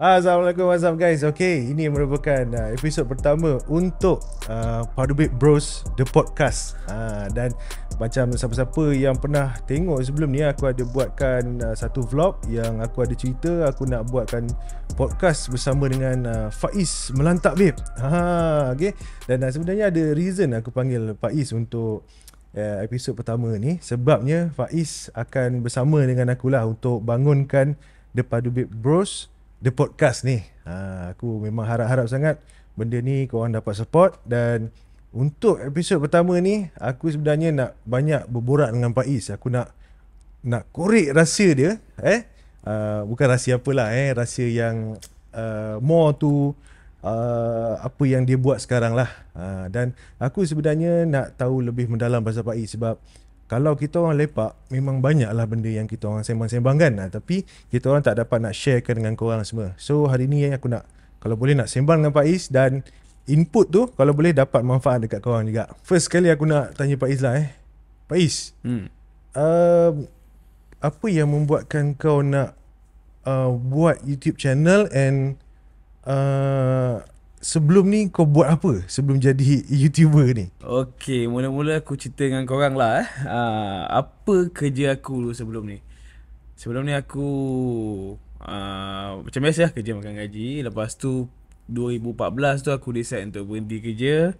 Assalamualaikum, what's up guys? Okay, ini merupakan uh, episod pertama untuk uh, Padubit Bros The Podcast uh, Dan macam siapa-siapa yang pernah tengok sebelum ni Aku ada buatkan uh, satu vlog yang aku ada cerita Aku nak buatkan podcast bersama dengan uh, Faiz Melantak Bip. uh, ha, okay? Dan uh, sebenarnya ada reason aku panggil Faiz untuk uh, episod pertama ni Sebabnya Faiz akan bersama dengan akulah untuk bangunkan The Padubit Bros the podcast ni. Ha, aku memang harap-harap sangat benda ni korang dapat support dan untuk episod pertama ni aku sebenarnya nak banyak berborak dengan Pak Is. Aku nak nak korek rahsia dia eh uh, bukan rahsia apalah eh rahsia yang uh, more to uh, apa yang dia buat sekarang lah uh, dan aku sebenarnya nak tahu lebih mendalam pasal Pak Is sebab kalau kita orang lepak memang banyaklah benda yang kita orang sembang-sembang kan tapi kita orang tak dapat nak sharekan dengan korang semua so hari ni aku nak kalau boleh nak sembang dengan Pak Is dan input tu kalau boleh dapat manfaat dekat korang juga first sekali aku nak tanya Pak Is lah eh Pak Is hmm. uh, apa yang membuatkan kau nak uh, buat YouTube channel and uh, sebelum ni kau buat apa sebelum jadi YouTuber ni? Okay, mula-mula aku cerita dengan korang lah eh. Uh, apa kerja aku dulu sebelum ni? Sebelum ni aku uh, macam biasa lah kerja makan gaji. Lepas tu 2014 tu aku decide untuk berhenti kerja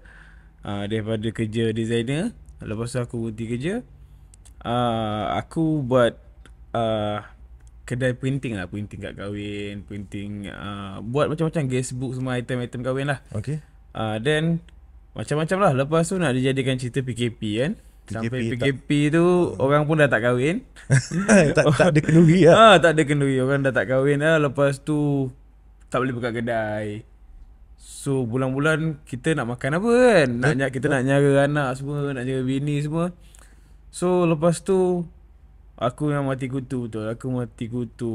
uh, daripada kerja designer. Lepas tu aku berhenti kerja. Uh, aku buat uh, kedai printing lah printing kat kahwin printing uh, buat macam-macam guestbook semua item-item kahwin lah okey uh, then macam-macam lah lepas tu nak dijadikan cerita PKP kan Sampai PKP, PKP tu uh, Orang pun dah tak kahwin tak, tak ada kenduri lah. Ah ha, Tak ada kenduri Orang dah tak kahwin lah Lepas tu Tak boleh buka kedai So bulan-bulan Kita nak makan apa kan nak, eh, Kita nak nyara anak semua Nak nyara bini semua So lepas tu Aku yang mati kutu betul Aku mati kutu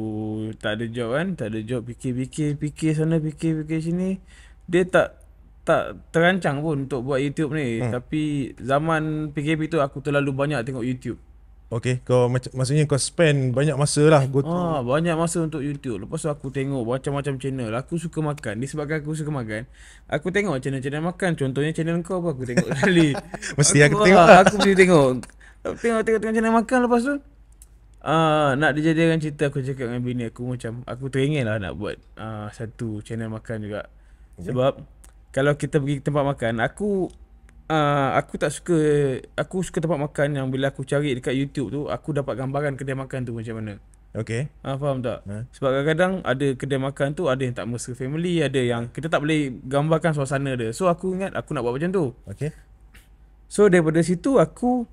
Tak ada job kan Tak ada job Fikir-fikir Fikir sana Fikir-fikir sini Dia tak Tak terancang pun Untuk buat YouTube ni hmm. Tapi Zaman PKP tu Aku terlalu banyak tengok YouTube Okay kau mac- Maksudnya kau spend Banyak masa lah go to... ah, Banyak masa untuk YouTube Lepas tu aku tengok Macam-macam channel Aku suka makan Disebabkan aku suka makan Aku tengok channel-channel makan Contohnya channel kau apa Aku tengok sekali Mesti aku, aku tengok ah, lah. Aku mesti tengok Tengok-tengok channel makan Lepas tu uh, nak dijadikan cerita aku cakap dengan bini aku macam aku teringin lah nak buat uh, satu channel makan juga. Okay. Sebab kalau kita pergi tempat makan, aku uh, aku tak suka aku suka tempat makan yang bila aku cari dekat YouTube tu aku dapat gambaran kedai makan tu macam mana. Okay. Ha, faham tak? Ha? Sebab kadang-kadang ada kedai makan tu ada yang tak mesra family, ada yang kita tak boleh gambarkan suasana dia. So aku ingat aku nak buat macam tu. Okay. So daripada situ aku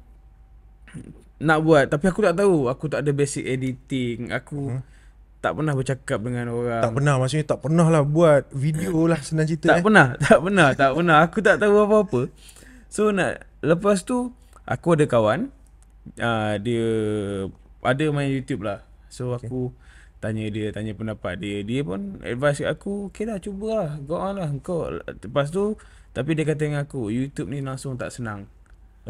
nak buat tapi aku tak tahu aku tak ada basic editing aku hmm. tak pernah bercakap dengan orang tak pernah maksudnya tak pernah lah buat video lah senang cerita tak eh. pernah tak pernah tak pernah aku tak tahu apa-apa so nak lepas tu aku ada kawan uh, dia ada main YouTube lah so okay. aku tanya dia tanya pendapat dia dia pun advice aku okay lah cuba lah go on lah kau lepas tu tapi dia kata dengan aku YouTube ni langsung tak senang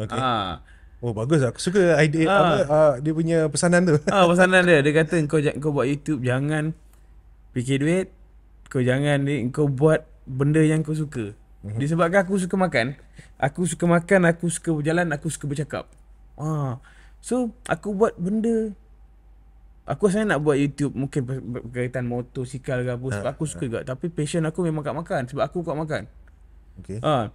okay. Uh, ah, Oh bagus aku lah. suka idea ha. apa uh, dia punya pesanan tu. Ah ha, pesanan dia dia kata kau kau buat YouTube jangan fikir duit. Kau jangan ni kau buat benda yang kau suka. Mhm. Disebabkan aku suka makan, aku suka makan, aku suka berjalan, aku suka bercakap. Ah. Ha. So aku buat benda Aku saya nak buat YouTube mungkin berkaitan motosikal ke apa sebab ah, aku suka juga tapi passion aku memang kat makan sebab aku kuat makan. Okey. Ha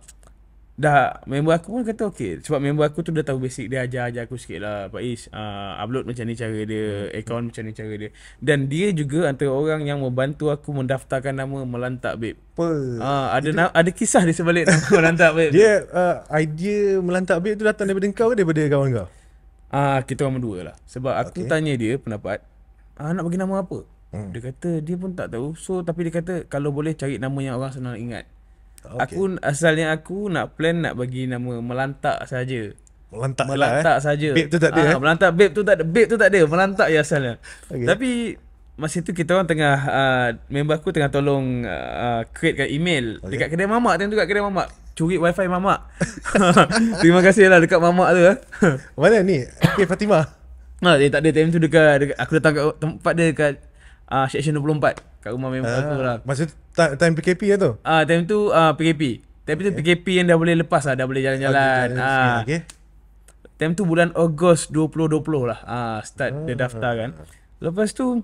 dah member aku pun kata okey sebab member aku tu dah tahu basic dia ajar ajar aku sikit lah Pak Is uh, upload macam ni cara dia hmm. account macam ni cara dia dan dia juga antara orang yang membantu aku mendaftarkan nama melantak babe apa uh, ada itu... ada kisah di sebalik nama melantak babe dia uh, idea melantak babe tu datang daripada kau ke daripada kawan kau ah uh, kita orang berdua lah sebab aku okay. tanya dia pendapat uh, nak bagi nama apa hmm. dia kata dia pun tak tahu so tapi dia kata kalau boleh cari nama yang orang senang ingat Okay. Aku asalnya aku nak plan nak bagi nama melantak saja. Melantak, lah, eh. saja. Babe tu tak ada. Ah, eh? Melantak babe tu tak ada. Babe tu tak ada. Melantak ya asalnya. Okay. Tapi masa tu kita orang tengah uh, member aku tengah tolong uh, create kat email okay. dekat kedai mamak tu dekat kedai mamak. Curi wifi mamak. Terima kasih lah dekat mamak tu. Eh. Mana ni? Okay Fatimah. Ha, dia tak ada time tu dekat, dekat aku datang kat tempat dia dekat uh, section 24 kat rumah member ah, aku lah. Masa tu time PKP lah tu? Ah, time tu ah, PKP. Tapi tu PKP yang dah boleh lepas lah, dah boleh jalan-jalan. Okay, ah. okay. Time tu bulan Ogos 2020 lah. Ah, start ah, dia daftar kan. Lepas tu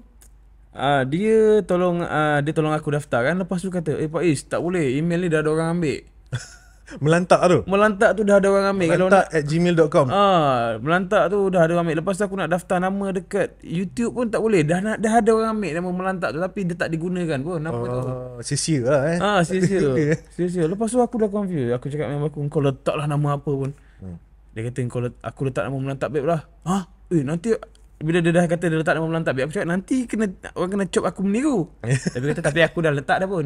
ah, dia tolong ah, dia tolong aku daftar kan. Lepas tu kata, "Eh Pak Is, tak boleh. Email ni dah ada orang ambil." Melantak tu Melantak tu dah ada orang ambil Melantak kalau at gmail.com ha, ah, Melantak tu dah ada orang ambil Lepas tu aku nak daftar nama dekat YouTube pun tak boleh Dah nak dah ada orang ambil nama melantak tu Tapi dia tak digunakan pun Kenapa oh, tu sia lah eh Ah sisi sia Sisi tu Lepas tu aku dah confused Aku cakap dengan aku Kau letaklah nama apa pun hmm. Dia kata kau let, aku letak nama melantak babe lah Ha? Eh nanti bila dia dah kata dia letak nama melantak biar aku cakap nanti kena orang kena cop aku meniru tapi kata tapi aku dah letak dah pun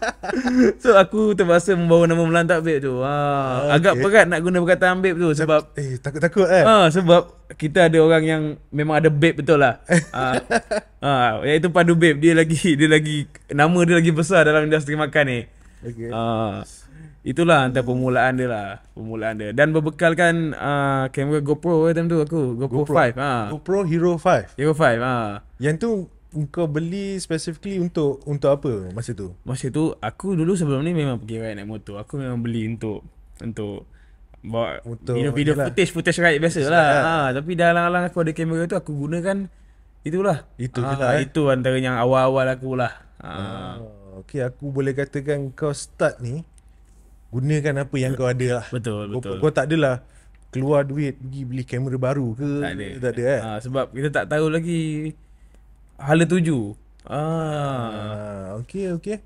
so aku terpaksa membawa nama melantak babe tu ha, ah, ah, okay. agak berat nak guna perkataan babe tu sebab eh takut-takut eh ha, sebab kita ada orang yang memang ada babe betul lah ha, ha, iaitu padu babe dia lagi dia lagi nama dia lagi besar dalam industri makan ni okay. ha. Itulah antara permulaan dia lah Permulaan dia Dan berbekalkan Kamera ah, uh, GoPro eh time tu aku GoPro, GoPro 5 ha. Ah. GoPro Hero 5 Hero 5 ha. Ah. Yang tu kau beli specifically untuk untuk apa masa tu? Masa tu aku dulu sebelum ni memang pergi ride naik motor Aku memang beli untuk Untuk Bawa untuk video-video footage-footage lah. ride biasa lah lah. ha. Tapi dah alang aku ada kamera tu aku gunakan Itulah Itu ha, je lah eh. Itu antara yang awal-awal akulah ha. Ha. Okay aku boleh katakan kau start ni Gunakan apa yang kau ada lah. Betul, betul. Kau, kau tak adalah keluar duit pergi beli kamera baru ke. Tak ada. Tak ada eh. Ha, sebab kita tak tahu lagi hala tuju. Ah, ha. ha, okey, okey.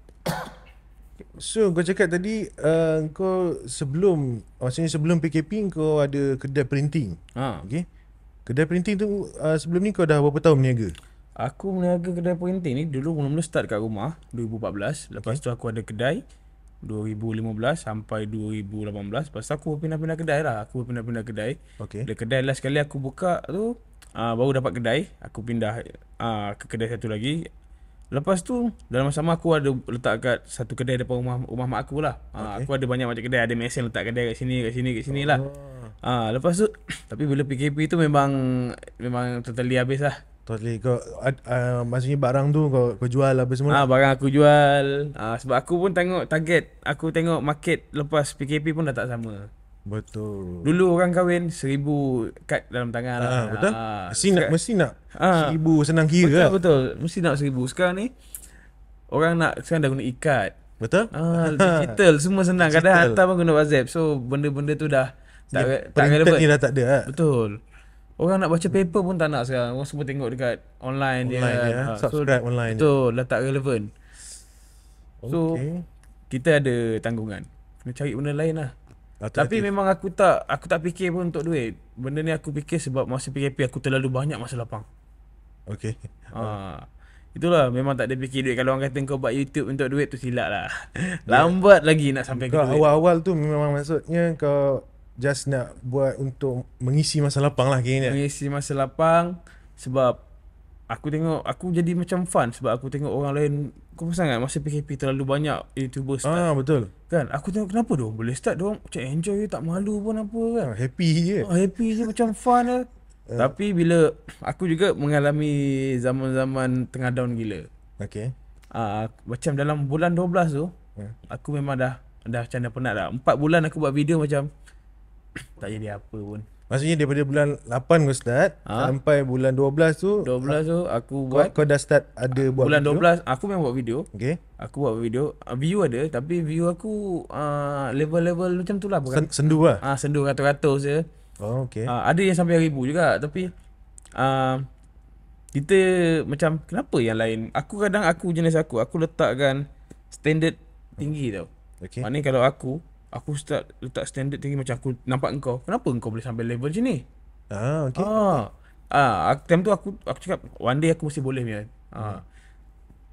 So kau cakap tadi uh, kau sebelum maksudnya sebelum PKP kau ada kedai printing. Ha. Okey. Kedai printing tu uh, sebelum ni kau dah berapa tahun berniaga? Aku berniaga kedai printing ni dulu mula-mula start kat rumah 2014. Lepas okay. tu aku ada kedai. 2015 sampai 2018 Pasal aku berpindah-pindah kedai lah Aku berpindah-pindah kedai okay. Bila kedai last kali aku buka tu uh, Baru dapat kedai Aku pindah uh, ke kedai satu lagi Lepas tu dalam masa sama aku ada letak kat satu kedai depan rumah rumah mak aku lah. Ah, okay. aku ada banyak macam kedai, ada mesin letak kedai kat sini, kat sini, kat sini oh. lah. Uh, lepas tu tapi bila PKP tu memang memang totally habis lah. Totally kau uh, maksudnya barang tu kau kau jual apa semua? Ah ha, barang aku jual. ha, sebab aku pun tengok target, aku tengok market lepas PKP pun dah tak sama. Betul. Dulu orang kahwin seribu, kad dalam tangan ha, lah. betul. Ha, mesti, nak, mesti nak mesti ha, nak senang kira. Betul lah. betul. Mesti nak seribu Sekarang ni orang nak sekarang dah guna ikat. Betul? ha, digital semua senang. Kadang-kadang hantar pun guna WhatsApp. So benda-benda tu dah tak ya, tak relevan. Ni dah tak ada. Ha? Betul. Orang nak baca paper pun tak nak sekarang. Orang semua tengok dekat online, online dia. Yeah. Ha. Subscribe online. Betul, dah tak relevan. Okay. So, kita ada tanggungan. Kena cari benda lain lah. Tapi memang aku tak aku tak fikir pun untuk duit. Benda ni aku fikir sebab masa PKP aku terlalu banyak masa lapang. Okay. Ha. Itulah memang tak ada fikir duit. Kalau orang kata kau buat YouTube untuk duit tu silap lah. Yeah. Lambat lagi nak sampai kau ke duit. Awal-awal tu memang maksudnya kau just nak buat untuk mengisi masa lapang lah kira Mengisi masa lapang sebab aku tengok aku jadi macam fun sebab aku tengok orang lain kau pun sangat masa PKP terlalu banyak youtuber start. Ah betul. Kan aku tengok kenapa doh boleh start doh. macam enjoy tak malu pun apa kan. Ah, happy je. Ah, happy je macam fun lah. Tapi bila aku juga mengalami zaman-zaman tengah down gila. Okay. Ah, macam dalam bulan 12 tu yeah. aku memang dah dah macam dah penat dah. 4 bulan aku buat video macam tak jadi apa pun. Maksudnya daripada bulan 8 kau start ha? sampai bulan 12 tu 12 tu aku buat kau, dah start ada buat bulan video. Bulan 12 aku memang buat video. Okey. Aku buat video. Ah, view ada tapi view aku uh, level-level macam tu lah bukan. Sendu lah. Ah uh, sendu ratus-ratus je. Oh okey. Uh, ada yang sampai ribu juga tapi uh, kita macam kenapa yang lain aku kadang aku jenis aku aku letakkan standard tinggi hmm. tau. Okey. Maknanya kalau aku Aku start letak standard tinggi macam aku nampak engkau. Kenapa engkau boleh sampai level macam ni? Ah, okey. Ah. Ah, time tu aku aku cakap one day aku mesti boleh ni. Ah. Hmm.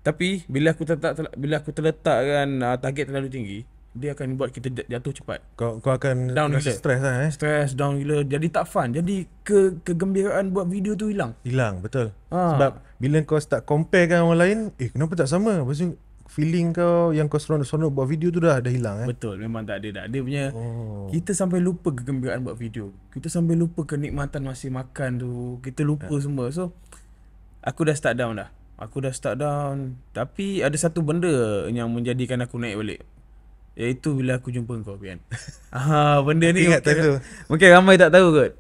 Tapi bila aku terletak bila aku terletakkan uh, target terlalu tinggi, dia akan buat kita jatuh cepat. Kau kau akan down rasa stress lah eh. Stress down gila jadi tak fun. Jadi ke kegembiraan buat video tu hilang. Hilang, betul. Ah. Sebab bila kau start compare dengan orang lain, eh kenapa tak sama? Pasal feeling kau yang kau seronok-seronok buat video tu dah dah hilang eh? Betul, memang tak ada dah. Dia punya oh. kita sampai lupa kegembiraan buat video. Kita sampai lupa kenikmatan masih makan tu. Kita lupa ha. semua. So aku dah start down dah. Aku dah start down tapi ada satu benda yang menjadikan aku naik balik. Iaitu bila aku jumpa kau, Pian. ah, benda ni ingat mungkin, tahu. mungkin ramai tak tahu kot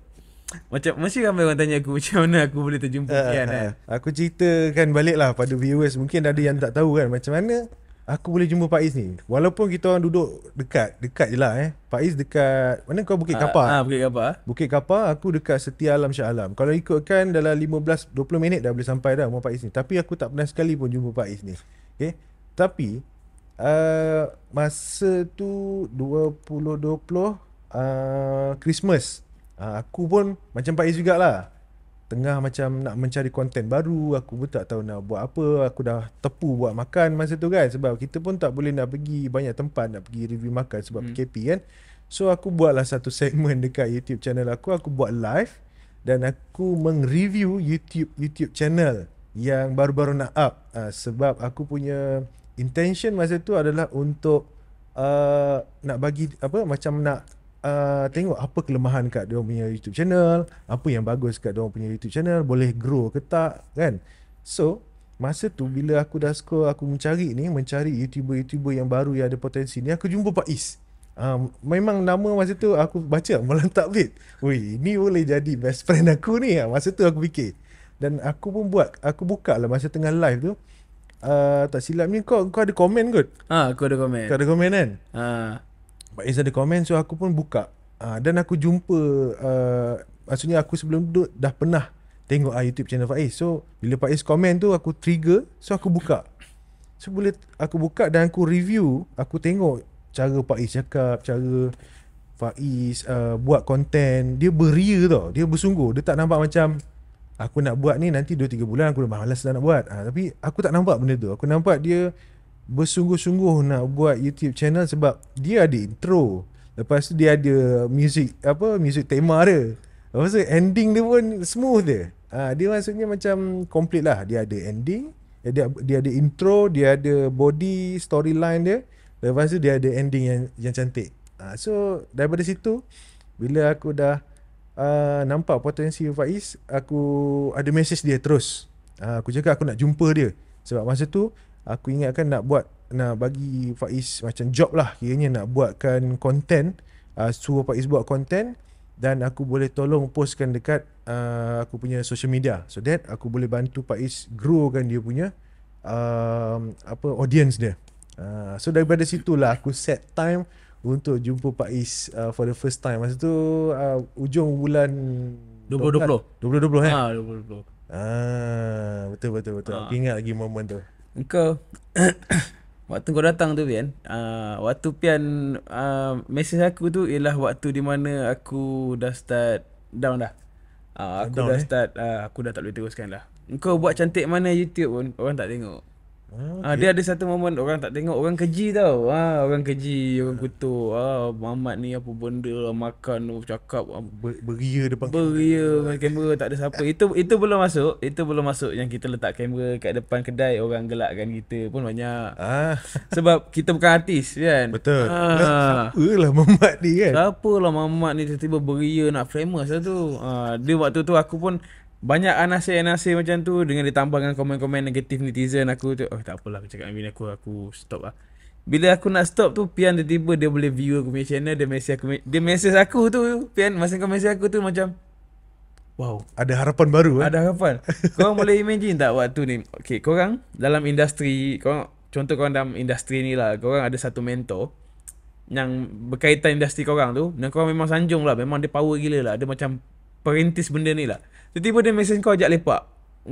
macam mesti ramai orang tanya aku macam mana aku boleh terjumpa uh, Kian kan. Uh, aku ceritakan baliklah pada viewers mungkin ada yang tak tahu kan macam mana aku boleh jumpa Faiz ni. Walaupun kita orang duduk dekat dekat je lah eh. Faiz dekat mana kau Bukit ah, Kapar? Ah uh, uh, Bukit Kapar. Bukit Kapar aku dekat Setia Alam Syah Alam. Kalau ikutkan dalam 15 20 minit dah boleh sampai dah rumah Faiz ni. Tapi aku tak pernah sekali pun jumpa Faiz ni. Okey. Tapi uh, masa tu 2020 uh, Christmas Uh, aku pun macam Pak juga lah. Tengah macam nak mencari konten baru, aku pun tak tahu nak buat apa. Aku dah tepu buat makan masa tu kan sebab kita pun tak boleh nak pergi banyak tempat nak pergi review makan sebab hmm. PKP kan. So aku buatlah satu segmen dekat YouTube channel aku, aku buat live dan aku mengreview YouTube YouTube channel yang baru-baru nak up uh, sebab aku punya intention masa tu adalah untuk uh, nak bagi apa macam nak uh, tengok apa kelemahan kat dia punya YouTube channel, apa yang bagus kat dia punya YouTube channel, boleh grow ke tak kan. So, masa tu bila aku dah scroll aku mencari ni, mencari YouTuber-YouTuber yang baru yang ada potensi ni, aku jumpa Pak Is. Um, memang nama masa tu aku baca tak bit. Wui, ni boleh jadi best friend aku ni lah. Masa tu aku fikir. Dan aku pun buat, aku buka lah masa tengah live tu. Uh, tak silap ni kau, kau ada komen kot? Ah, ha, aku ada komen. Kau ada komen kan? Ha. Pak Is ada komen So aku pun buka ha, Dan aku jumpa uh, Maksudnya aku sebelum tu Dah pernah Tengok uh, YouTube channel Pak Is So bila Pak Is komen tu Aku trigger So aku buka So boleh Aku buka dan aku review Aku tengok Cara Pak Is cakap Cara Pak Is uh, Buat konten Dia beria tau Dia bersungguh Dia tak nampak macam Aku nak buat ni nanti 2-3 bulan aku dah malas dah nak buat ha, Tapi aku tak nampak benda tu Aku nampak dia bersungguh-sungguh nak buat YouTube channel sebab dia ada intro. Lepas tu dia ada music apa music tema dia. Lepas tu ending dia pun smooth dia. ha, dia maksudnya macam complete lah. Dia ada ending, dia dia ada intro, dia ada body storyline dia. Lepas tu dia ada ending yang yang cantik. Ah ha, so daripada situ bila aku dah uh, nampak potensi Faiz, aku ada message dia terus. Ha, aku cakap aku nak jumpa dia. Sebab masa tu aku ingatkan nak buat nak bagi Faiz macam job lah kiranya nak buatkan content uh, suruh Faiz buat content dan aku boleh tolong postkan dekat uh, aku punya social media so that aku boleh bantu Faiz growkan dia punya uh, apa audience dia uh, so daripada situlah aku set time untuk jumpa Pak Is uh, for the first time masa tu uh, ujung bulan 2020 2020 eh ha ah, 2020 ah betul betul betul ha. aku ah. ingat lagi momen tu Engkau Waktu kau datang tu Pian uh, ah, Waktu Pian uh, Mesej aku tu Ialah waktu di mana Aku dah start Down dah uh, Aku down, dah eh? start uh, Aku dah tak boleh teruskan lah Engkau buat cantik mana YouTube pun Orang tak tengok okay. Ah, ha, dia ada satu momen orang tak tengok orang keji tau ha, orang keji orang kutuk ah, ha, Mamat ni apa benda lah, makan tu cakap beria depan beria kamera. kamera tak ada siapa itu itu belum masuk itu belum masuk yang kita letak kamera kat depan kedai orang gelakkan kita pun banyak ha. sebab kita bukan artis kan betul ha. siapalah mamat ni kan siapalah mamat ni tiba-tiba beria nak famous lah tu ha, dia waktu tu aku pun banyak anasir-anasir macam tu dengan ditambah dengan komen-komen negatif netizen aku tu oh tak apalah aku cakap bini aku aku stop lah bila aku nak stop tu pian tiba-tiba dia boleh view aku punya channel dia message aku dia message aku tu pian masa kau message aku tu macam wow ada harapan baru eh? ada harapan kau boleh imagine tak waktu ni okey kau orang dalam industri kau contoh kau dalam industri ni lah kau orang ada satu mentor yang berkaitan industri kau orang tu dan kau memang sanjung lah memang dia power gila lah dia macam perintis benda ni lah Tiba-tiba dia mesej kau ajak lepak.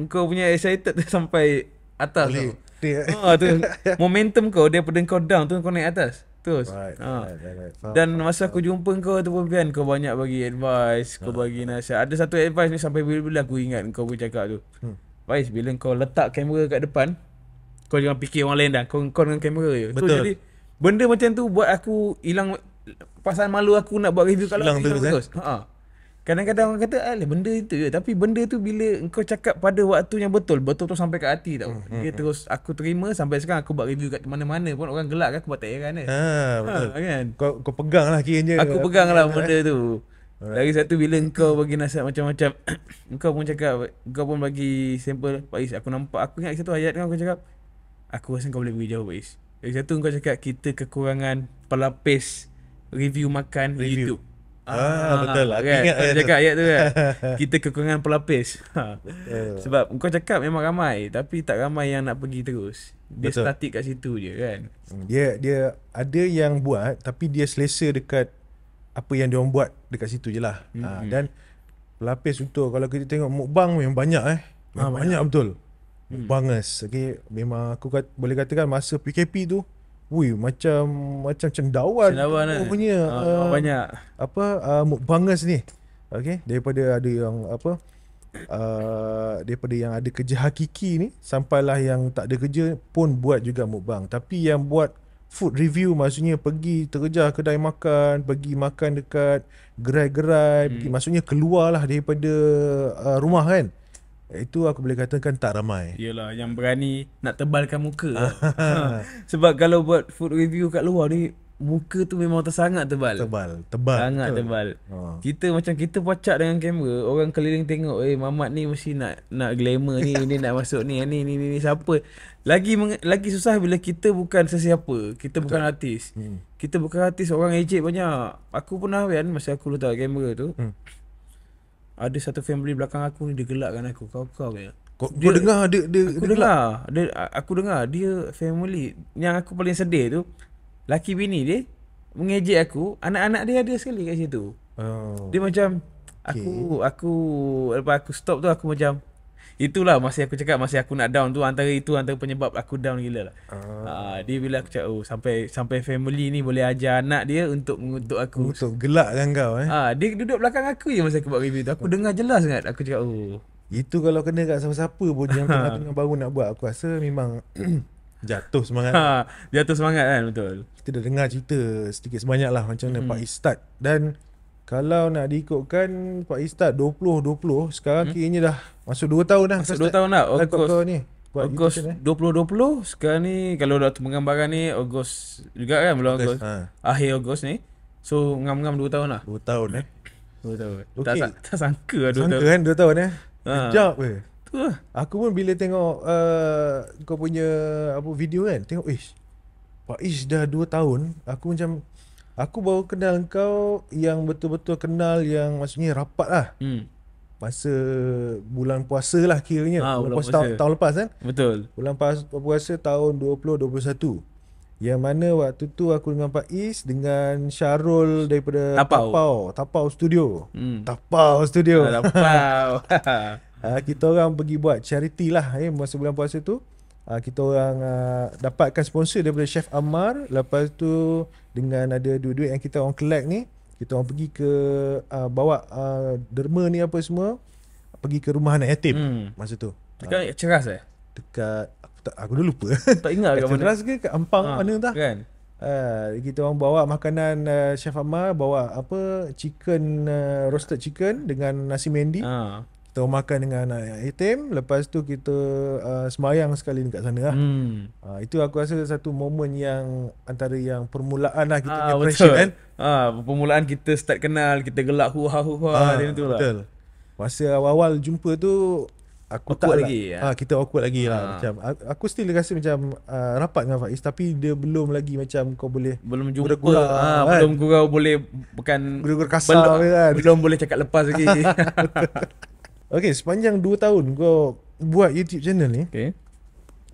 Kau punya excited tu sampai atas Boleh. tu. Dia. Ha, tu momentum kau daripada kau down tu kau naik atas. Terus. Right, ha. right, right, right. Dan masa aku jumpa kau tu pun pian kau banyak bagi advice, kau ah. bagi nasihat. Ada satu advice ni sampai bila-bila aku ingat kau pun cakap tu. Hmm. Baik, bila kau letak kamera kat depan, kau jangan fikir orang lain dah. Kau, kau dengan kamera je. Betul. So, jadi, benda macam tu buat aku hilang pasal malu aku nak buat review kat hilang, eh? hilang terus. terus. Eh? Ha. Kadang-kadang orang kata Alah benda itu je Tapi benda tu bila Engkau cakap pada waktu yang betul betul tu sampai kat hati tau hmm, hmm, Dia hmm, terus Aku terima Sampai sekarang aku buat review Kat mana-mana pun Orang gelak kan Aku buat tak heran kan Haa betul ha, kan? Kau, kau pegang lah kiranya Aku pegang lah benda eh. tu Lagi satu bila engkau bagi nasihat macam-macam Engkau pun cakap Engkau pun bagi sampel Pak aku nampak Aku ingat satu ayat kan Aku cakap Aku rasa kau boleh pergi jauh Pak Lagi satu engkau cakap Kita kekurangan pelapis review makan review. YouTube Ah, ah, betul lah. Kan? Ingat cakap ayat tu kan. Kita kekurangan pelapis. Ha. Sebab kau cakap memang ramai tapi tak ramai yang nak pergi terus. Dia betul. statik kat situ je kan. Hmm, dia dia ada yang buat tapi dia selesa dekat apa yang dia orang buat dekat situ je lah. Mm-hmm. Ha, dan pelapis untuk kalau kita tengok mukbang memang banyak eh. Ha, banyak, banyak, betul. Mm. Bangas. Eh. Okay. Memang aku kat, boleh katakan masa PKP tu Wui macam macam cendawan. Cendawan kan. punya uh, uh, banyak apa uh, mukbangas ni. Okey, daripada ada yang apa uh, daripada yang ada kerja hakiki ni sampailah yang tak ada kerja pun buat juga mukbang. Tapi yang buat food review maksudnya pergi terjah kedai makan, pergi makan dekat gerai-gerai, hmm. maksudnya keluarlah daripada uh, rumah kan. Itu aku boleh katakan tak ramai. Yelah, yang berani nak tebalkan muka. ha. Sebab kalau buat food review kat luar ni, muka tu memang tersangat tebal. Tebal, tebal. Sangat betul. tebal. Ha. Kita macam kita pacak dengan kamera, orang keliling tengok, eh Mamat ni mesti nak nak glamour ni, ni nak masuk ni, ni, ni, ni, ni, siapa. Lagi lagi susah bila kita bukan sesiapa, kita betul. bukan artis. Hmm. Kita bukan artis, orang ejek banyak. Aku pernah kan, masa aku letak kamera tu, hmm ada satu family belakang aku ni dia gelakkan aku kau kau kau kau dia, dengar dia dia aku dia dengar dia, aku dengar dia family yang aku paling sedih tu laki bini dia mengejek aku anak-anak dia ada sekali kat situ oh. dia macam aku okay. aku lepas aku stop tu aku macam Itulah masih aku cakap masih aku nak down tu antara itu antara penyebab aku down gila lah. Ah. Ah, dia bila aku cakap oh sampai sampai family ni boleh ajar anak dia untuk mengutuk aku. Untuk gelak kan kau eh. Ah, dia duduk belakang aku je masa aku buat review tu. Aku dengar jelas sangat. Aku cakap oh. Itu kalau kena kat siapa-siapa pun yang tengah-tengah ha. baru nak buat aku rasa memang jatuh semangat. Ha, jatuh semangat kan betul. Kita dah dengar cerita sedikit sebanyak lah macam mana hmm. Pak Istad dan kalau nak diikutkan Pak Istad 2020 sekarang hmm? kiranya dah Masuk 2 tahun dah Masuk 2 tahun dah Ogos ni buat Ogos YouTube, 2020 eh. Sekarang ni Kalau dah pengembangan ni Ogos juga kan Belum Ogos, ha. Akhir Ogos ni So ngam-ngam 2 tahun lah 2 tahun eh 2 tahun okay. tak, sangka lah 2 tahun Sangka kan 2 tahun eh ha. Sekejap ha. Tu lah Aku pun bila tengok uh, Kau punya apa Video kan Tengok ish Pak Ish dah 2 tahun Aku macam Aku baru kenal kau Yang betul-betul kenal Yang maksudnya rapat lah hmm masa bulan puasa lah kiranya ha, bulan, puasa, puasa. Tahun, tahun lepas kan betul bulan puasa, puasa tahun 2021 yang mana waktu tu aku dengan Pak Is dengan Syarul daripada Tapau Tapau, Tapau Studio hmm. Tapau Studio ha, Tapau ha, kita orang pergi buat charity lah eh, masa bulan puasa tu Uh, kita orang uh, dapatkan sponsor daripada Chef Amar Lepas tu dengan ada duit-duit yang kita orang collect ni kita orang pergi ke uh, bawa uh, derma ni apa semua pergi ke rumah anak yatim hmm. masa tu dekat uh, ah. ceras eh dekat aku tak aku dah lupa tak ingat kat mana ceras ke kat ampang ha, mana entah kan uh, kita orang bawa makanan uh, chef Amar bawa apa chicken uh, roasted chicken dengan nasi mendi ha kita makan dengan anak ah, yatim lepas tu kita uh, semayang sekali dekat sana lah. hmm. uh, itu aku rasa satu momen yang antara yang permulaan lah kita ah, punya kan ah, permulaan kita start kenal kita gelak hu ha hu ha ah, tu lah betul masa awal-awal jumpa tu aku awkward tak lah. lagi ya? ha, kita awkward lagi ha. lah macam aku still rasa macam uh, rapat dengan Faiz tapi dia belum lagi macam kau boleh belum jumpa ha, kan? belum kau boleh bukan gurau kasar belum, kan? belum boleh cakap lepas lagi Okay, sepanjang 2 tahun kau buat YouTube channel ni okay.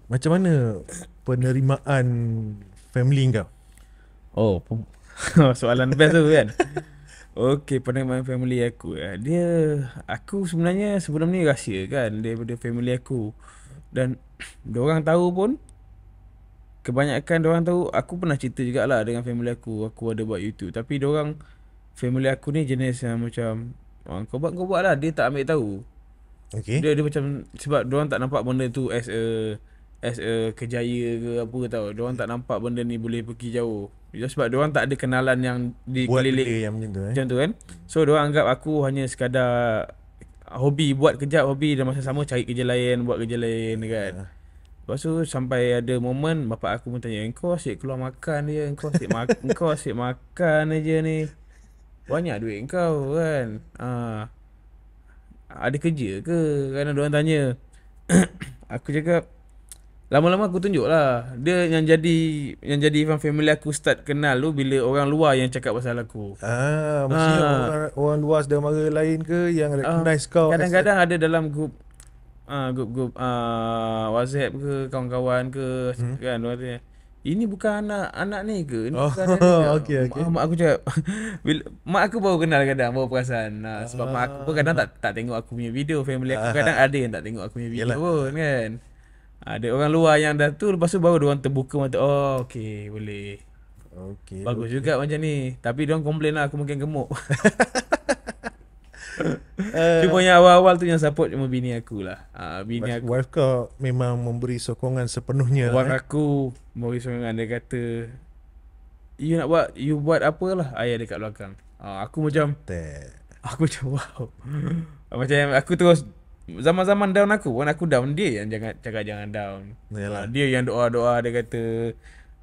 Macam mana penerimaan family kau? Oh, soalan best tu kan? Okay, penerimaan family aku eh, Dia, aku sebenarnya sebelum ni rahsia kan Daripada family aku Dan, orang tahu pun Kebanyakan orang tahu, aku pernah cerita lah dengan family aku Aku ada buat YouTube Tapi orang family aku ni jenis yang macam Ha, kau buat kau buat lah. Dia tak ambil tahu Okey. Dia, dia macam Sebab dia orang tak nampak benda tu As a As a kejaya ke apa tau Dia orang tak nampak benda ni Boleh pergi jauh ya, Sebab dia orang tak ada kenalan yang Dikelilik Buat yang macam tu eh? Macam tu kan So dia orang anggap aku Hanya sekadar Hobi Buat kerja hobi Dan masa sama cari kerja lain Buat kerja lain kan ya. Lepas tu sampai ada momen Bapak aku pun tanya Engkau asyik keluar makan je Engkau asyik, ma- Engkau asyik makan je ni banyak duit kau kan uh, ada kerja ke kan ada tanya aku cakap lama-lama aku tunjuk lah, dia yang jadi yang jadi ivan family aku start kenal tu bila orang luar yang cakap pasal aku ah uh, maksudnya uh, orang, orang luar dari mara lain ke yang ah, recognize uh, kau kadang-kadang ada dalam grup ah uh, grup-grup uh, ah, WhatsApp ke kawan-kawan ke hmm? kan orang tanya ini bukan anak anak ni ke? Ini oh, bukan anak ni. Okay. Mak, mak aku cakap bila, mak aku baru kenal kadang baru perasan. Nah, sebab uh, mak aku pun kadang tak tak tengok aku punya video family aku kadang uh, ada yang tak tengok aku punya video yalah. pun kan. Ada orang luar yang dah tu lepas tu baru dia orang terbuka mata. Oh, okey, boleh. Okay Bagus okay. juga macam ni. Tapi dia orang komplain lah aku mungkin gemuk. Cuma eh. yang awal-awal tu yang support cuma bini aku lah. Uh, bini aku. Wife kau memang memberi sokongan sepenuhnya. Wife lah, aku eh. memberi sokongan. Dia kata, you nak buat, you buat apalah ayah dekat belakang. Uh, aku macam, That. aku macam wow. macam aku terus zaman-zaman down aku pun aku down dia yang jangan cakap jangan down Yalah. Ah, dia yang doa-doa dia kata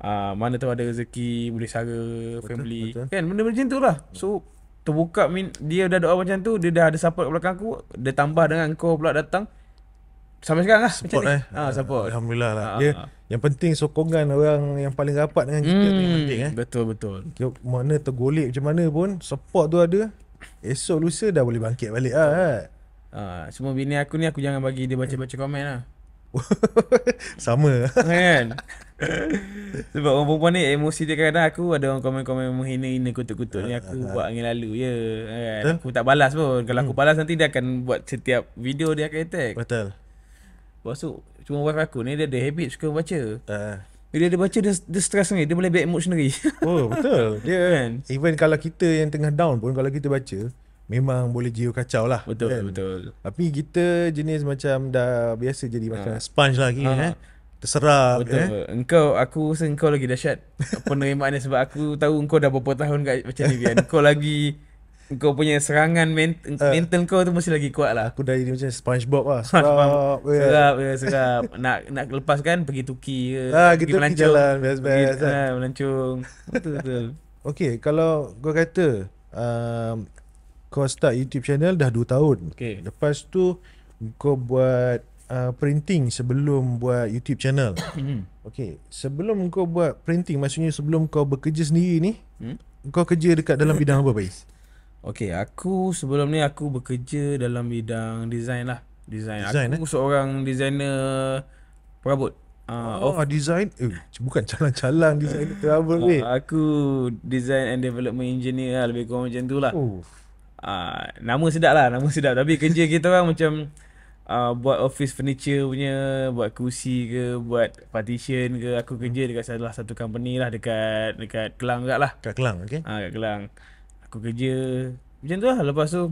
uh, mana tahu ada rezeki boleh sara family betul. kan benda macam tu lah so terbuka min dia dah doa macam tu dia dah ada support kat belakang aku dia tambah dengan kau pula datang sampai sekarang lah support macam eh ha, support alhamdulillah lah ha, dia ha. yang penting sokongan orang yang paling rapat dengan kita hmm, yang penting eh betul betul kau mana tergolek macam mana pun support tu ada esok lusa dah boleh bangkit balik lah ha, semua bini aku ni aku jangan bagi dia baca-baca komen lah sama kan Sebab orang perempuan ni emosi dia kadang-kadang aku ada orang komen-komen menghina ini kutuk-kutuk ni aku buat angin lalu ya kan. Betul? Aku tak balas pun. Kalau aku hmm. balas nanti dia akan buat setiap video dia akan attack. Betul. Lepas cuma wife aku ni dia ada habit suka baca. Uh. Bila dia baca, dia, dia stress ni. Dia boleh bad mood sendiri. Oh, betul. Dia kan. Even kalau kita yang tengah down pun, kalau kita baca, memang boleh jiwa kacau lah. Betul, kan? betul. Tapi kita jenis macam dah biasa jadi ha. macam ah. sponge lagi Ha. Kan? Ah. Ha. Eh. Terserah Betul eh? Engkau Aku rasa engkau lagi dahsyat Penerimaan ni Sebab aku tahu Engkau dah berapa tahun kat, Macam ni kan Engkau lagi Engkau punya serangan ment- uh, eh. Mental kau tu Mesti lagi kuat lah Aku dah jadi macam Spongebob lah Serap yeah. Serap, yeah, serap. nak, nak lepaskan Pergi tuki ke ah, Pergi kita melancung jalan, best, best, pergi, eh. ha, ah, Melancung Betul-betul Okay Kalau kau kata um, Kau start YouTube channel Dah 2 tahun okay. Lepas tu Kau buat uh, printing sebelum buat YouTube channel. Hmm. okay, sebelum kau buat printing, maksudnya sebelum kau bekerja sendiri ni, hmm? kau kerja dekat dalam bidang apa, Faiz? Okay, aku sebelum ni aku bekerja dalam bidang design lah. Design. design aku eh? seorang designer perabot. Uh, oh, of, design? Eh, bukan calang-calang design perabot ni. Uh, aku design and development engineer lah. Lebih kurang macam tu lah. Oh. Uh, nama sedap lah, nama sedap. Tapi kerja kita orang macam uh, buat office furniture punya, buat kerusi ke, buat partition ke. Aku kerja dekat salah satu company lah dekat dekat Kelang juga lah. Dekat Kelang, okey. Ah, ha, dekat Kelang. Aku kerja macam tu lah. Lepas tu,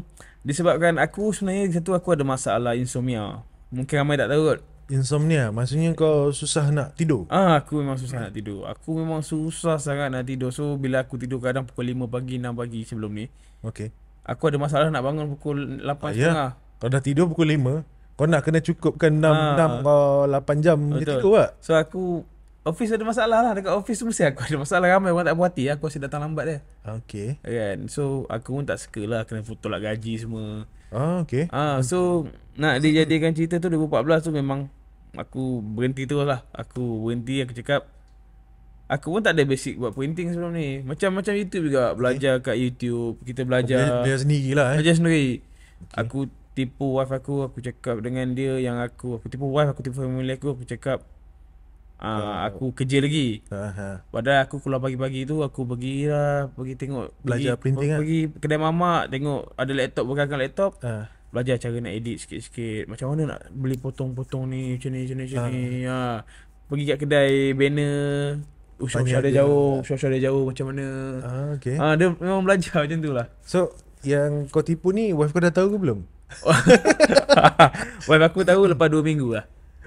disebabkan aku sebenarnya satu aku ada masalah insomnia. Mungkin ramai tak tahu kot. Insomnia? Maksudnya kau susah nak tidur? Ah, aku memang susah hmm. nak tidur. Aku memang susah sangat nak tidur. So, bila aku tidur kadang pukul 5 pagi, 6 pagi sebelum ni. Okey. Aku ada masalah nak bangun pukul 8.30. Ah, ya. Kau dah tidur pukul kau nak kena cukupkan 6 ha. 6 oh, 8 jam dia tidur tak? So aku office ada masalah lah dekat office tu mesti aku ada masalah ramai orang tak berhati aku asyik datang lambat dia. Okay. Kan. So aku pun tak suka lah kena tolak gaji semua. Ah okey. Ah ha, so nak dijadikan cerita tu 2014 tu memang aku berhenti tu lah. Aku berhenti aku cakap Aku pun tak ada basic buat printing sebelum ni. Macam-macam YouTube juga. Belajar okay. kat YouTube. Kita oh, belajar. Belajar sendiri lah eh. Belajar sendiri. Okay. Aku tipu wife aku aku cakap dengan dia yang aku aku tipu wife aku tipu family aku aku cakap uh, oh. aku kerja lagi uh-huh. padahal aku keluar pagi-pagi tu aku pergi lah pergi tengok belajar pergi, printing kan? pergi kedai mamak tengok ada laptop berkakak laptop uh. belajar cara nak edit sikit-sikit macam mana nak beli potong-potong ni macam ni macam ni macam uh. ni ha. pergi kat kedai banner usah-usah dia jauh usah-usah dia jauh macam mana uh, okay. ha, dia memang belajar macam tu lah so yang kau tipu ni wife kau dah tahu ke belum? wife aku tahu lepas 2 minggu lah.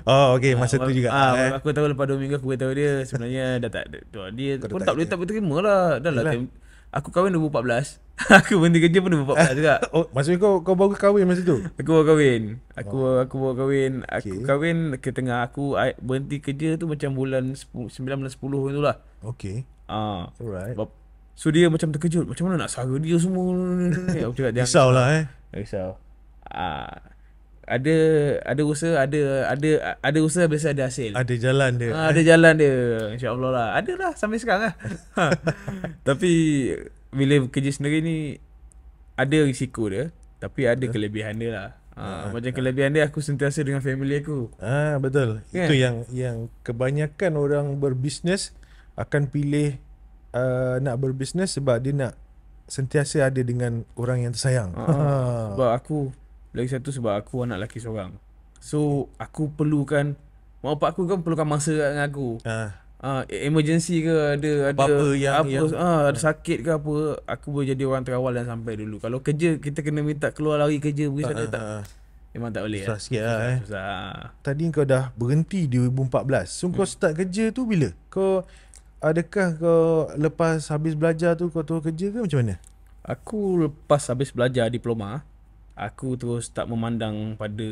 Oh okey masa uh, tu juga. Ah eh. aku tahu lepas 2 minggu aku tahu dia sebenarnya dah tak dia, dia pun tak boleh tak terima lah. Dah lah aku kahwin 2014. aku berhenti kerja pun 2014 juga. Oh maksudnya kau kau baru kahwin masa tu? aku baru kahwin. Aku oh. aku baru kahwin. Aku okay. kahwin ke tengah aku berhenti kerja tu macam bulan 10, 9 bulan 10 tu lah. Okey. Ah. Uh, Alright. So dia macam terkejut Macam mana nak suara dia semua Aku cakap dia Risau lah eh. eh Risau uh, ada ada usaha ada ada ada usaha biasa ada hasil. Ada jalan dia. Ha, ada eh. jalan dia. Insyaallah lah. Ada lah sampai sekarang lah. Tapi bila kerja sendiri ni ada risiko dia tapi ada kelebihan dia lah. Ha, ha, macam ha. kelebihan dia aku sentiasa dengan family aku. Ah ha, betul. Kan? Itu yang yang kebanyakan orang berbisnes akan pilih uh, nak berbisnes sebab dia nak sentiasa ada dengan orang yang tersayang. Uh, sebab aku lagi satu sebab aku anak lelaki seorang. So aku perlukan mak bapak aku kan perlukan masa dengan aku. Uh. Uh, emergency ke ada ada apa yang apa yang, uh, yang. ada ha. sakit ke apa aku boleh jadi orang terawal dan sampai dulu. Kalau kerja kita kena minta keluar lari kerja pergi sana uh, tak. Uh. Memang tak boleh eh. Susah sikit lah eh Susah Tadi kau dah berhenti 2014 So kau hmm. start kerja tu bila? Kau adakah kau lepas habis belajar tu kau terus kerja ke macam mana? Aku lepas habis belajar diploma, aku terus tak memandang pada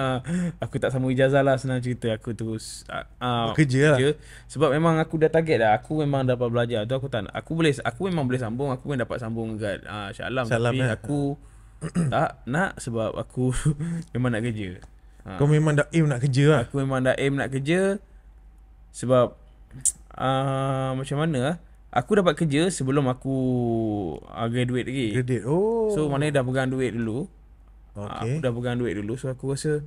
aku tak sama ijazah lah senang cerita aku terus uh, ah, kerja, ah, kerja lah. sebab memang aku dah target dah aku memang dapat belajar tu aku tak nak. aku boleh aku memang boleh sambung aku memang dapat sambung dekat uh, ah, Syalam tapi eh. aku tak nak sebab aku memang nak kerja kau memang dah aim nak kerja lah. aku memang dah aim nak kerja sebab Ah, macam mana ah? Aku dapat kerja sebelum aku uh, ah, graduate lagi. Graduate. Oh. So mana dah pegang duit dulu. Ah, Okey. Aku dah pegang duit dulu so aku rasa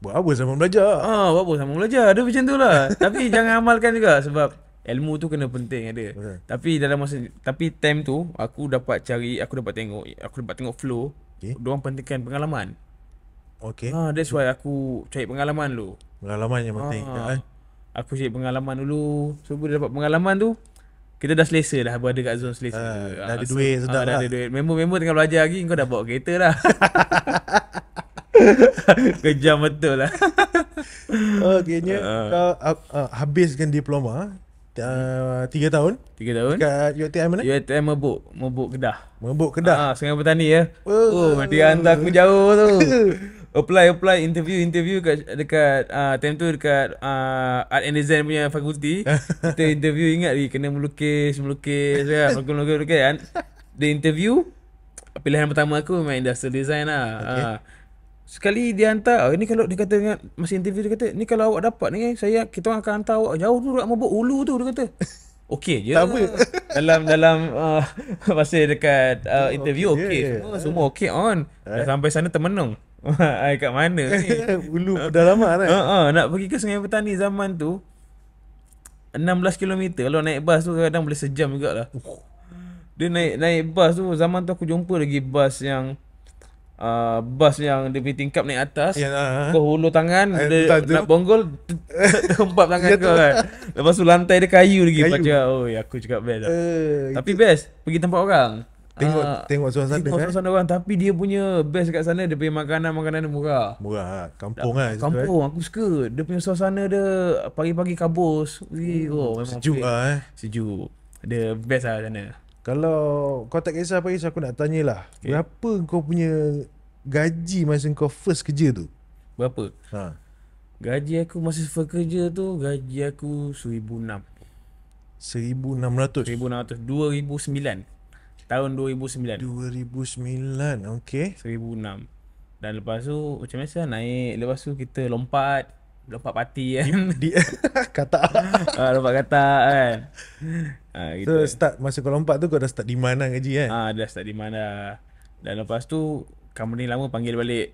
buat apa sama belajar? Ah, buat apa sama belajar? Ada macam tu lah. tapi jangan amalkan juga sebab ilmu tu kena penting ada. Betul. Tapi dalam masa tapi time tu aku dapat cari, aku dapat tengok, aku dapat tengok flow. Okay. Diorang pentingkan pengalaman. Okey. Ah, that's why aku cari pengalaman dulu. Pengalaman yang penting. Ah. Ya, aku cari pengalaman dulu so bila dapat pengalaman tu kita dah selesa dah berada kat zone selesa uh, dah ada ah, duit so, ah, sedap ha, dah lah. ada duit member tengah belajar lagi kau dah bawa kereta dah kejam betul lah okeynya okay, uh, kau uh, uh, habiskan diploma Tiga uh, tahun Tiga tahun Dekat UTM mana? UTM mabuk, mabuk Kedah mabuk Kedah uh, Sungai Petani ya Oh, oh uh, hantar aku jauh tu apply apply interview interview kat dekat uh, time tu dekat uh, art and design punya fakulti kita interview ingat lagi kena melukis melukis ya melukis melukis kan okay. interview pilihan pertama aku memang industrial design lah okay. uh, ah, sekali dia hantar oh, ni kalau dia kata dengan masih interview dia kata ni kalau awak dapat ni eh, saya kita akan hantar awak jauh tu dekat mabuk ulu tu dia kata Okey je. Tak apa. Dalam dalam uh, masa dekat uh, interview okey. Okay. Yeah, yeah. Semua okey on. Right. Eh. sampai sana termenung. ai kat mana ni? Ulu dah lama kan? Ha uh, nak pergi ke Sungai Petani zaman tu 16 km kalau naik bas tu kadang boleh sejam juga lah. Oh. Dia naik naik bas tu zaman tu aku jumpa lagi bas yang uh, bas yang dia punya tingkap naik atas yeah, ya, uh, ah. kau hulur tangan I, eh, dia tak, nak tu. bonggol tempat tangan ya kau kan lepas tu lantai dia kayu lagi macam oh aku cakap best uh, tapi itu. best pergi tempat orang Tengok uh, tengok suasana tengok Tengok eh? suasana orang tapi dia punya best kat sana dia punya makanan-makanan dia murah. Murah lah. Kampung lah. Kan, kampung kan? aku suka. Dia punya suasana dia pagi-pagi kabus. Wih, oh, memang sejuk lah eh. Sejuk. Dia best lah sana. Kalau kau tak kisah Paris aku nak tanyalah. Okay. Berapa kau punya gaji masa kau first kerja tu? Berapa? Ha. Gaji aku masa first kerja tu gaji aku RM1,600. RM1,600? RM1,600. RM2,900. Tahun 2009 2009 Okay 2006 Dan lepas tu Macam biasa naik Lepas tu kita lompat Lompat parti kan di, di, Kata ha, ah, Lompat kata kan ha, gitu. So start Masa kau lompat tu Kau dah start di mana lah gaji kan Ah, ha, Dah start di mana Dan lepas tu kamu ni lama panggil balik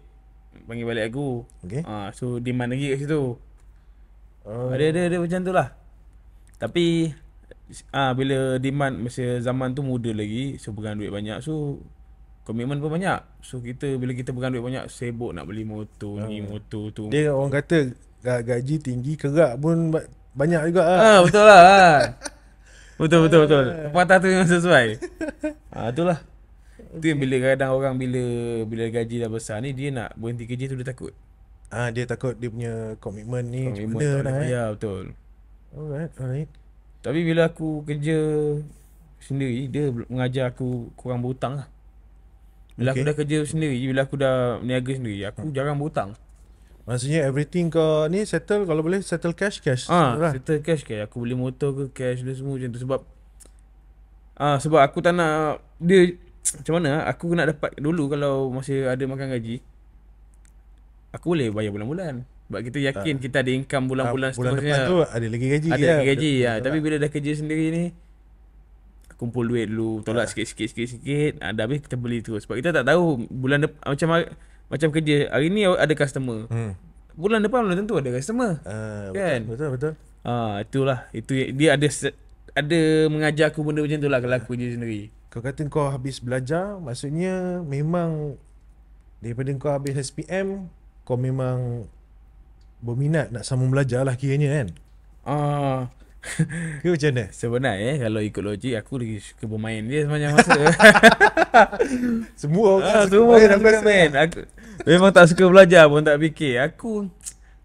Panggil balik aku Okay ha, ah, So di mana lagi kat situ Oh. Ada, ada, ada macam tu lah Tapi ah bila demand masa zaman tu muda lagi so pegang duit banyak so komitmen pun banyak so kita bila kita pegang duit banyak sibuk nak beli motor ah. ni motor tu dia motor. orang kata gaji tinggi kerak pun banyak juga ah, ah betul lah ah. betul betul betul ah. patah tu yang sesuai ah itulah okay. tu yang bila kadang orang bila bila gaji dah besar ni dia nak berhenti kerja tu dia takut ah dia takut dia punya komitmen ni komitmen benda lah eh. ya betul alright alright tapi bila aku kerja sendiri, dia mengajar aku kurang berhutang lah. Bila okay. aku dah kerja sendiri, bila aku dah niaga sendiri, aku hmm. jarang berhutang. Maksudnya everything kau ni settle kalau boleh settle cash cash. ha, lah. settle cash cash. Aku beli motor ke cash dan semua macam tu sebab ha, sebab aku tak nak dia macam mana ah, aku nak dapat dulu kalau masih ada makan gaji. Aku boleh bayar bulan-bulan. Sebab kita yakin tak. Ah. kita ada income bulan-bulan ha, seterusnya. Bulan depan tu ada lagi gaji. Ada lagi gaji. Ya. Ha, tapi bila dah kerja sendiri ni, kumpul duit dulu, tolak sikit-sikit-sikit-sikit. Ah. Ha. Ha, dah habis kita beli terus. Sebab kita tak tahu bulan depan, macam macam kerja. Hari ni ada customer. Hmm. Bulan depan belum tentu ada customer. Ha, kan? Betul, betul. Ha, itulah. Itu, dia ada ada mengajar aku benda macam tu lah kalau aku kerja sendiri. Kau kata kau habis belajar, maksudnya memang daripada kau habis SPM, kau memang berminat nak sambung belajar lah kiranya kan? Ah, uh, Ke macam mana? Sebenarnya eh, kalau ikut logik aku lagi suka bermain dia sepanjang masa Semua orang ah, suka semua Memang tak suka belajar pun tak fikir Aku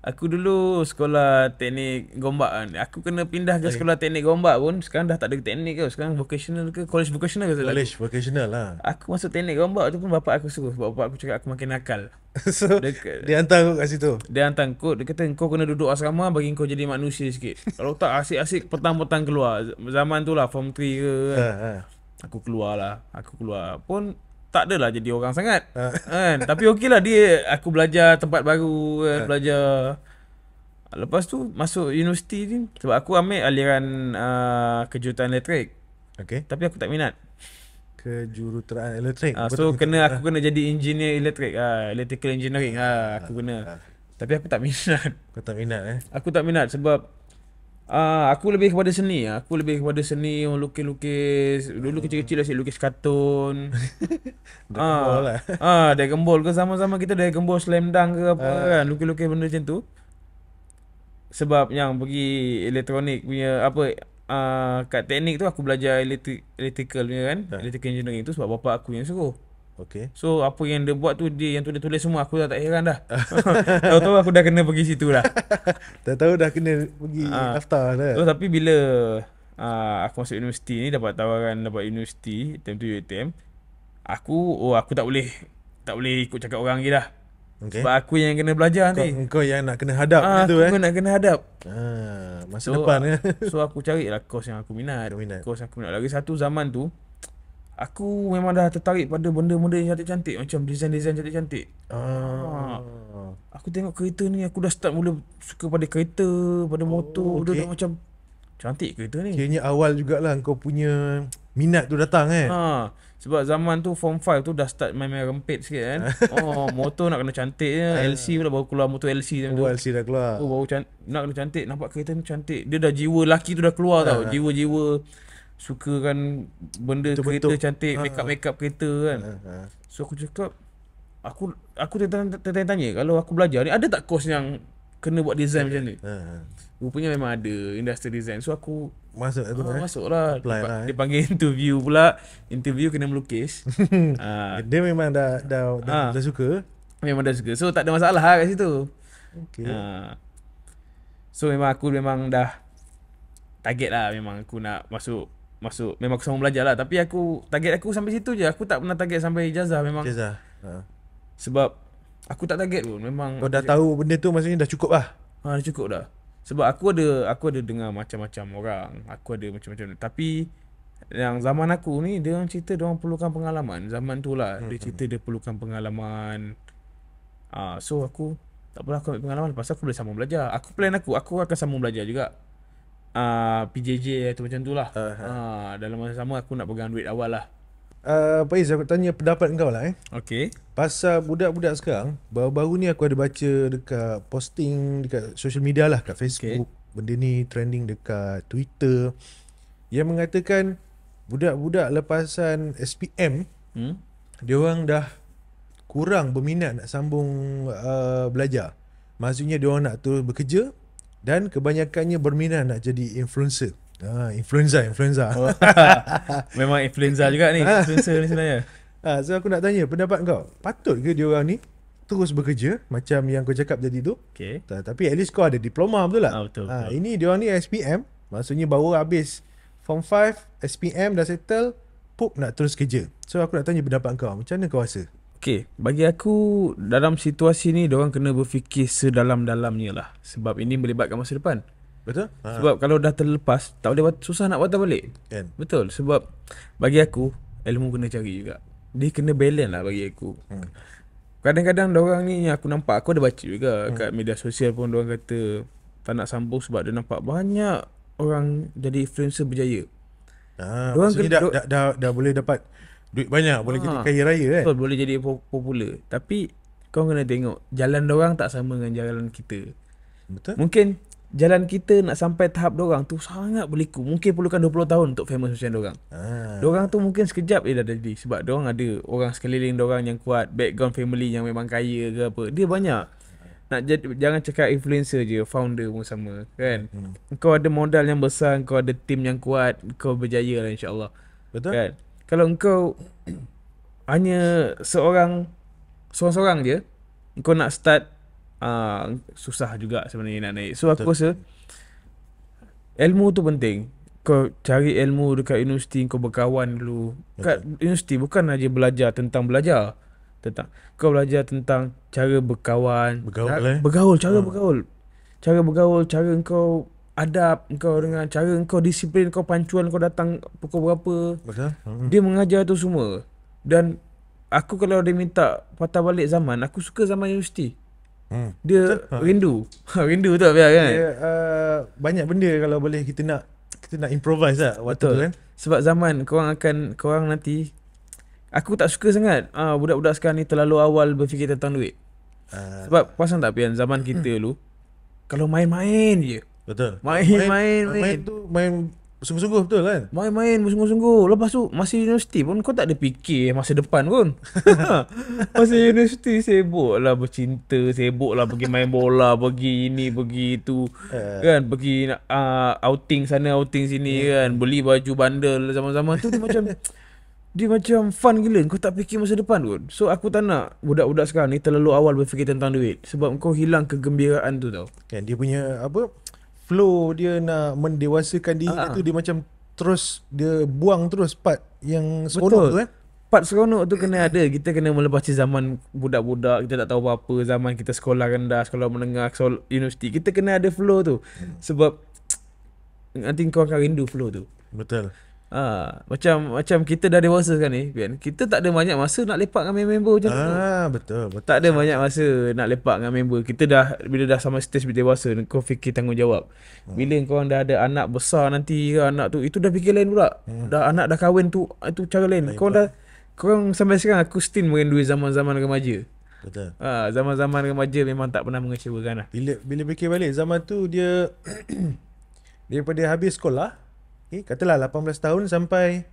Aku dulu sekolah teknik Gombak kan. Aku kena pindah ke sekolah teknik Gombak pun sekarang dah tak ada teknik ke. Sekarang vocational ke college vocational ke? College aku. vocational lah. Aku masuk teknik Gombak tu pun bapak aku suruh sebab bapak aku cakap aku makin nakal. so dia, dia hantar aku kat situ. Dia hantar aku dia kata kau kena duduk asrama bagi kau jadi manusia sikit. Kalau tak asyik-asyik petang-petang keluar. Zaman tu lah form 3 ke. Kan. Ha, ha. Aku keluar lah. Aku keluar pun tak adalah jadi orang sangat. Ah. kan? Tapi okey lah dia aku belajar tempat baru, kan? Ah. belajar Lepas tu masuk universiti ni sebab aku ambil aliran uh, kejuruteraan elektrik. Okey. Tapi aku tak minat. Kejuruteraan elektrik. Uh, so kena aku kena jadi engineer elektrik ah, uh, electrical engineering ah, uh, aku kena. Uh, Tapi aku tak minat. Kau tak minat eh? Aku tak minat sebab uh, aku lebih kepada seni. ya. Aku lebih kepada seni yang oh, lukis-lukis. Dulu uh. kecil-kecil asyik lah, lukis kartun. Dragon Ah, uh, Dragon Ball ke sama-sama kita Dragon Ball Slam Dunk ke apa uh. kan. Lukis-lukis benda macam tu. Sebab yang pergi elektronik punya apa ah uh, kat teknik tu aku belajar elektrik, electrical punya kan. Uh. Electrical engineering tu sebab bapa aku yang suruh. Okay. So apa yang dia buat tu dia yang tulis tulis semua aku dah tak heran dah. Tahu-tahu aku dah kena pergi situ lah. Tahu-tahu dah kena pergi ha. daftar dah. So, tapi bila uh, aku masuk universiti ni dapat tawaran dapat universiti time tu UTM aku oh aku tak boleh tak boleh ikut cakap orang lagi dah. Okay. Sebab aku yang kena belajar kau, nanti. Kau yang nak kena hadap ha, ah, tu aku eh? nak kena hadap. Ha, masa so, depan ya. so aku carilah kos yang aku minat. Kos yang aku minat. Lagi satu zaman tu Aku memang dah tertarik pada benda-benda yang cantik-cantik Macam desain-desain cantik-cantik ah. Ha. Aku tengok kereta ni aku dah start mula suka pada kereta Pada oh, motor oh, okay. dah macam Cantik kereta ni Kayaknya awal jugalah kau punya minat tu datang kan ha. Sebab zaman tu form 5 tu dah start main-main rempit sikit kan Oh motor nak kena cantik je ah. LC pula baru keluar motor LC macam tu oh, LC dah keluar Oh baru nak kena cantik nampak kereta ni cantik Dia dah jiwa laki tu dah keluar tau ah. Jiwa-jiwa suka kan benda Betul-betul. kereta cantik, ha. makeup ha. makeup kereta kan. Ha. Ha. So aku cakap aku aku tanya-tanya kalau aku belajar ni ada tak kos yang kena buat design macam ni? Ha. ha. Rupanya memang ada industri design. So aku masuk lah tu ha, eh. Masuklah. Dipa- lah, eh. Dipanggil interview pula, interview kena melukis. ha. dia memang dah dah dah, ha. dah suka. Memang dah suka. So tak ada masalah lah kat situ. Okay. Ha. So memang aku memang dah target lah memang aku nak masuk masuk memang aku sambung belajar lah tapi aku target aku sampai situ je aku tak pernah target sampai ijazah memang ijazah ha. sebab aku tak target pun memang kau dah tahu benda tu maksudnya dah cukup lah ha, dah cukup dah sebab aku ada aku ada dengar macam-macam orang aku ada macam-macam tapi yang zaman aku ni dia orang cerita dia orang perlukan pengalaman zaman tu lah hmm. dia cerita dia perlukan pengalaman ha, so aku tak pernah aku ambil pengalaman lepas aku boleh sambung belajar aku plan aku aku akan sambung belajar juga uh, ah, PJJ atau macam tu lah uh-huh. uh, Dalam masa sama aku nak pegang duit awal lah Pak uh, Iz aku tanya pendapat kau lah eh Okay Pasal budak-budak sekarang Baru-baru ni aku ada baca dekat posting Dekat social media lah dekat Facebook okay. Benda ni trending dekat Twitter Yang mengatakan Budak-budak lepasan SPM hmm? Dia orang dah kurang berminat nak sambung uh, belajar Maksudnya dia orang nak terus bekerja dan kebanyakannya berminat nak jadi influencer. Ha, influenza, influenza. Oh, memang influenza juga ni, ha. influencer ni sebenarnya. Ha, so aku nak tanya pendapat kau, patut ke dia orang ni terus bekerja macam yang kau cakap tadi tu? Okay. Tapi at least kau ada diploma betul tak? Ah, ha, betul, ha, Ini dia orang ni SPM, maksudnya baru habis form 5, SPM dah settle, pup nak terus kerja. So aku nak tanya pendapat kau, macam mana kau rasa? Okey, bagi aku dalam situasi ni orang kena berfikir sedalam-dalamnya lah sebab ini melibatkan masa depan. Betul? Ha. Sebab kalau dah terlepas tak boleh susah nak patah balik. Kan? Betul. Sebab bagi aku ilmu kena cari juga. Dia kena balance lah bagi aku. Hmm. Kadang-kadang orang ni aku nampak aku ada baca juga hmm. kat media sosial pun orang kata tak nak sambung sebab dia nampak banyak orang jadi influencer berjaya. Ha, dah, dah, dah, dah boleh dapat Duit banyak boleh ah. jadi kaya raya kan. Betul boleh jadi popular. Tapi kau kena tengok jalan dia orang tak sama dengan jalan kita. Betul? Mungkin jalan kita nak sampai tahap dia orang tu sangat berliku. Mungkin perlukan 20 tahun untuk famous macam dia orang. Ha. Ah. orang tu mungkin sekejap dia dah jadi sebab dia orang ada orang sekeliling dia orang yang kuat, background family yang memang kaya ke apa. Dia banyak nak jadi, jangan cakap influencer je founder pun sama kan hmm. kau ada modal yang besar kau ada tim yang kuat kau berjaya lah insyaallah betul kan kalau engkau hanya seorang seorang-seorang je engkau nak start uh, susah juga sebenarnya nak naik so aku rasa ilmu tu penting kau cari ilmu dekat universiti kau berkawan dulu kat okay. universiti bukan aja belajar tentang belajar tentang kau belajar tentang cara berkawan bergaul cara, lah, eh? bergaul cara ha. bergaul cara bergaul cara engkau adab kau dengan cara kau disiplin kau pancuan kau datang pukul berapa Betul. Hmm. dia mengajar tu semua dan aku kalau dia minta patah balik zaman aku suka zaman universiti hmm. dia Betul. Ha. rindu ha, rindu tu biar kan dia, uh, banyak benda kalau boleh kita nak kita nak improvise lah waktu Betul. tu kan sebab zaman korang akan kau korang nanti aku tak suka sangat uh, budak-budak sekarang ni terlalu awal berfikir tentang duit uh. sebab pasang tak pian zaman kita hmm. dulu kalau main-main je Betul. Main-main main, main, main tu main sungguh-sungguh betul kan? Main-main sungguh sungguh Lepas tu masih universiti pun kau tak ada fikir masa depan pun. masa universiti sibuklah bercinta, sibuklah pergi main bola, pergi ini, pergi itu. Uh, kan pergi uh, outing sana, outing sini yeah. Hmm. kan, beli baju bandel sama-sama tu dia macam dia macam fun gila Kau tak fikir masa depan pun So aku tak nak Budak-budak sekarang ni Terlalu awal berfikir tentang duit Sebab kau hilang kegembiraan tu tau Kan dia punya Apa flow dia nak mendewasakan diri uh-huh. Ah. dia tu dia macam terus dia buang terus part yang seronok Betul. tu eh. Part seronok tu kena ada. Kita kena melepasi zaman budak-budak. Kita tak tahu apa-apa zaman kita sekolah rendah, sekolah menengah, sekolah universiti. Kita kena ada flow tu. Hmm. Sebab nanti kau akan rindu flow tu. Betul. Ha, macam macam kita dah dewasa kan ni, kan? Kita tak ada banyak masa nak lepak dengan member-member macam ha, betul, betul. Tak ada betul. banyak masa nak lepak dengan member. Kita dah bila dah sama stage bila dewasa, kau fikir tanggungjawab. Hmm. Bila kau dah ada anak besar nanti ke anak tu, itu dah fikir lain pula. Hmm. Dah anak dah kahwin tu, itu cara lain. kau dah kau sampai sekarang aku still merindui zaman-zaman remaja. Betul. Ah, ha, zaman-zaman remaja memang tak pernah mengecewakan lah. Bila bila fikir balik zaman tu dia daripada habis sekolah, Okay, eh, katalah 18 tahun sampai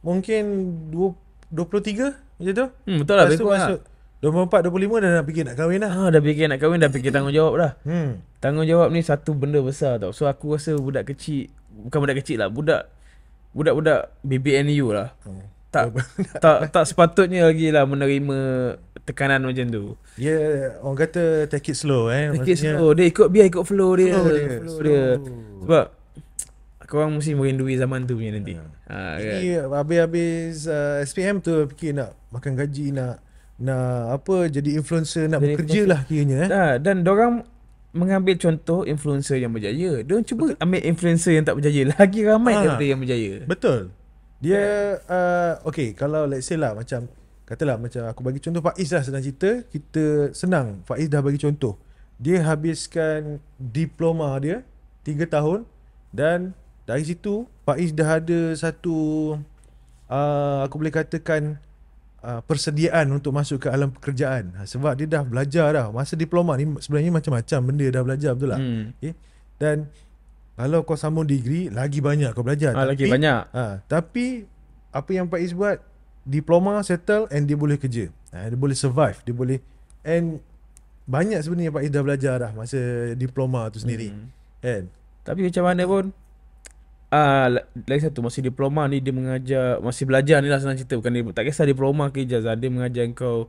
mungkin 2, 23 macam tu. Hmm, betul lah. Lepas tu masuk lah. 24, 25 dah nak fikir nak kahwin lah. Ha, dah fikir nak kahwin, dah fikir tanggungjawab dah. Hmm. Tanggungjawab ni satu benda besar tau. So aku rasa budak kecil, bukan budak kecil lah, budak budak-budak BBNU lah. Hmm. Tak, oh, tak tak sepatutnya lagi lah menerima tekanan macam tu. Ya, yeah, orang kata take it slow eh. Take it slow. Dia ikut biar ikut flow dia. Flow dia. Flow dia. Flow. Sebab korang mesti main duit zaman tu punya nanti. Ha. Ha, Ini kan? habis-habis uh, SPM tu fikir nak makan gaji, nak nak apa jadi influencer, nak jadi bekerja lah kiranya. Eh. Ha, dan orang mengambil contoh influencer yang berjaya. Dia cuba Betul. ambil influencer yang tak berjaya. Lagi ramai ha. kata yang berjaya. Betul. Dia, ha. uh, okay kalau let's say lah macam, katalah macam aku bagi contoh Faiz lah senang cerita. Kita senang Faiz dah bagi contoh. Dia habiskan diploma dia 3 tahun dan dari situ Faiz dah ada satu uh, aku boleh katakan uh, persediaan untuk masuk ke alam pekerjaan ha, sebab dia dah belajar dah masa diploma ni sebenarnya macam-macam benda dah belajar betul tak? Hmm. Okay. Dan kalau kau sambung degree lagi banyak kau belajar. Ah, ha, tapi, lagi banyak. Uh, tapi apa yang Faiz buat diploma settle and dia boleh kerja. Uh, dia boleh survive, dia boleh and banyak sebenarnya Pak Faiz dah belajar dah masa diploma tu sendiri. Hmm. And tapi macam mana pun Uh, lagi satu masih diploma ni dia mengajar masih belajar ni lah senang cerita bukan dia tak kisah diploma ke ijazah dia mengajar kau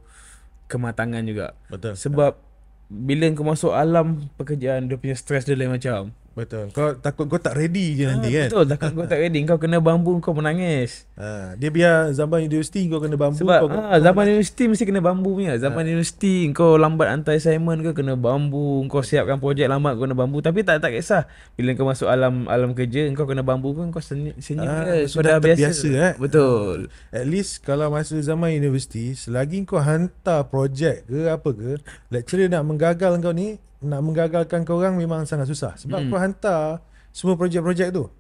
kematangan juga. Betul. Sebab bila kau masuk alam pekerjaan dia punya stress dia lain macam. Betul. Kau takut kau tak ready je ha, nanti betul, ah, kan? Betul. Takut kau tak ready. Kau kena bambu, kau menangis. Ha, dia biar zaman universiti kau kena bambu. Sebab kau, ha, ah, zaman kau universiti mesti kena bambu punya. Zaman ha. universiti kau lambat hantar assignment kau kena bambu. Kau siapkan projek lambat kau kena bambu. Tapi tak tak kisah. Bila kau masuk alam alam kerja, kau kena bambu pun kau senyap. senyum ah, ha, ke. Kau dah biasa. biasa eh? Betul. Ha. At least kalau masa zaman universiti, selagi kau hantar projek ke apa ke, lecturer nak menggagal kau ni, nak menggagalkan kau orang memang sangat susah sebab hmm. kau hantar semua projek-projek tu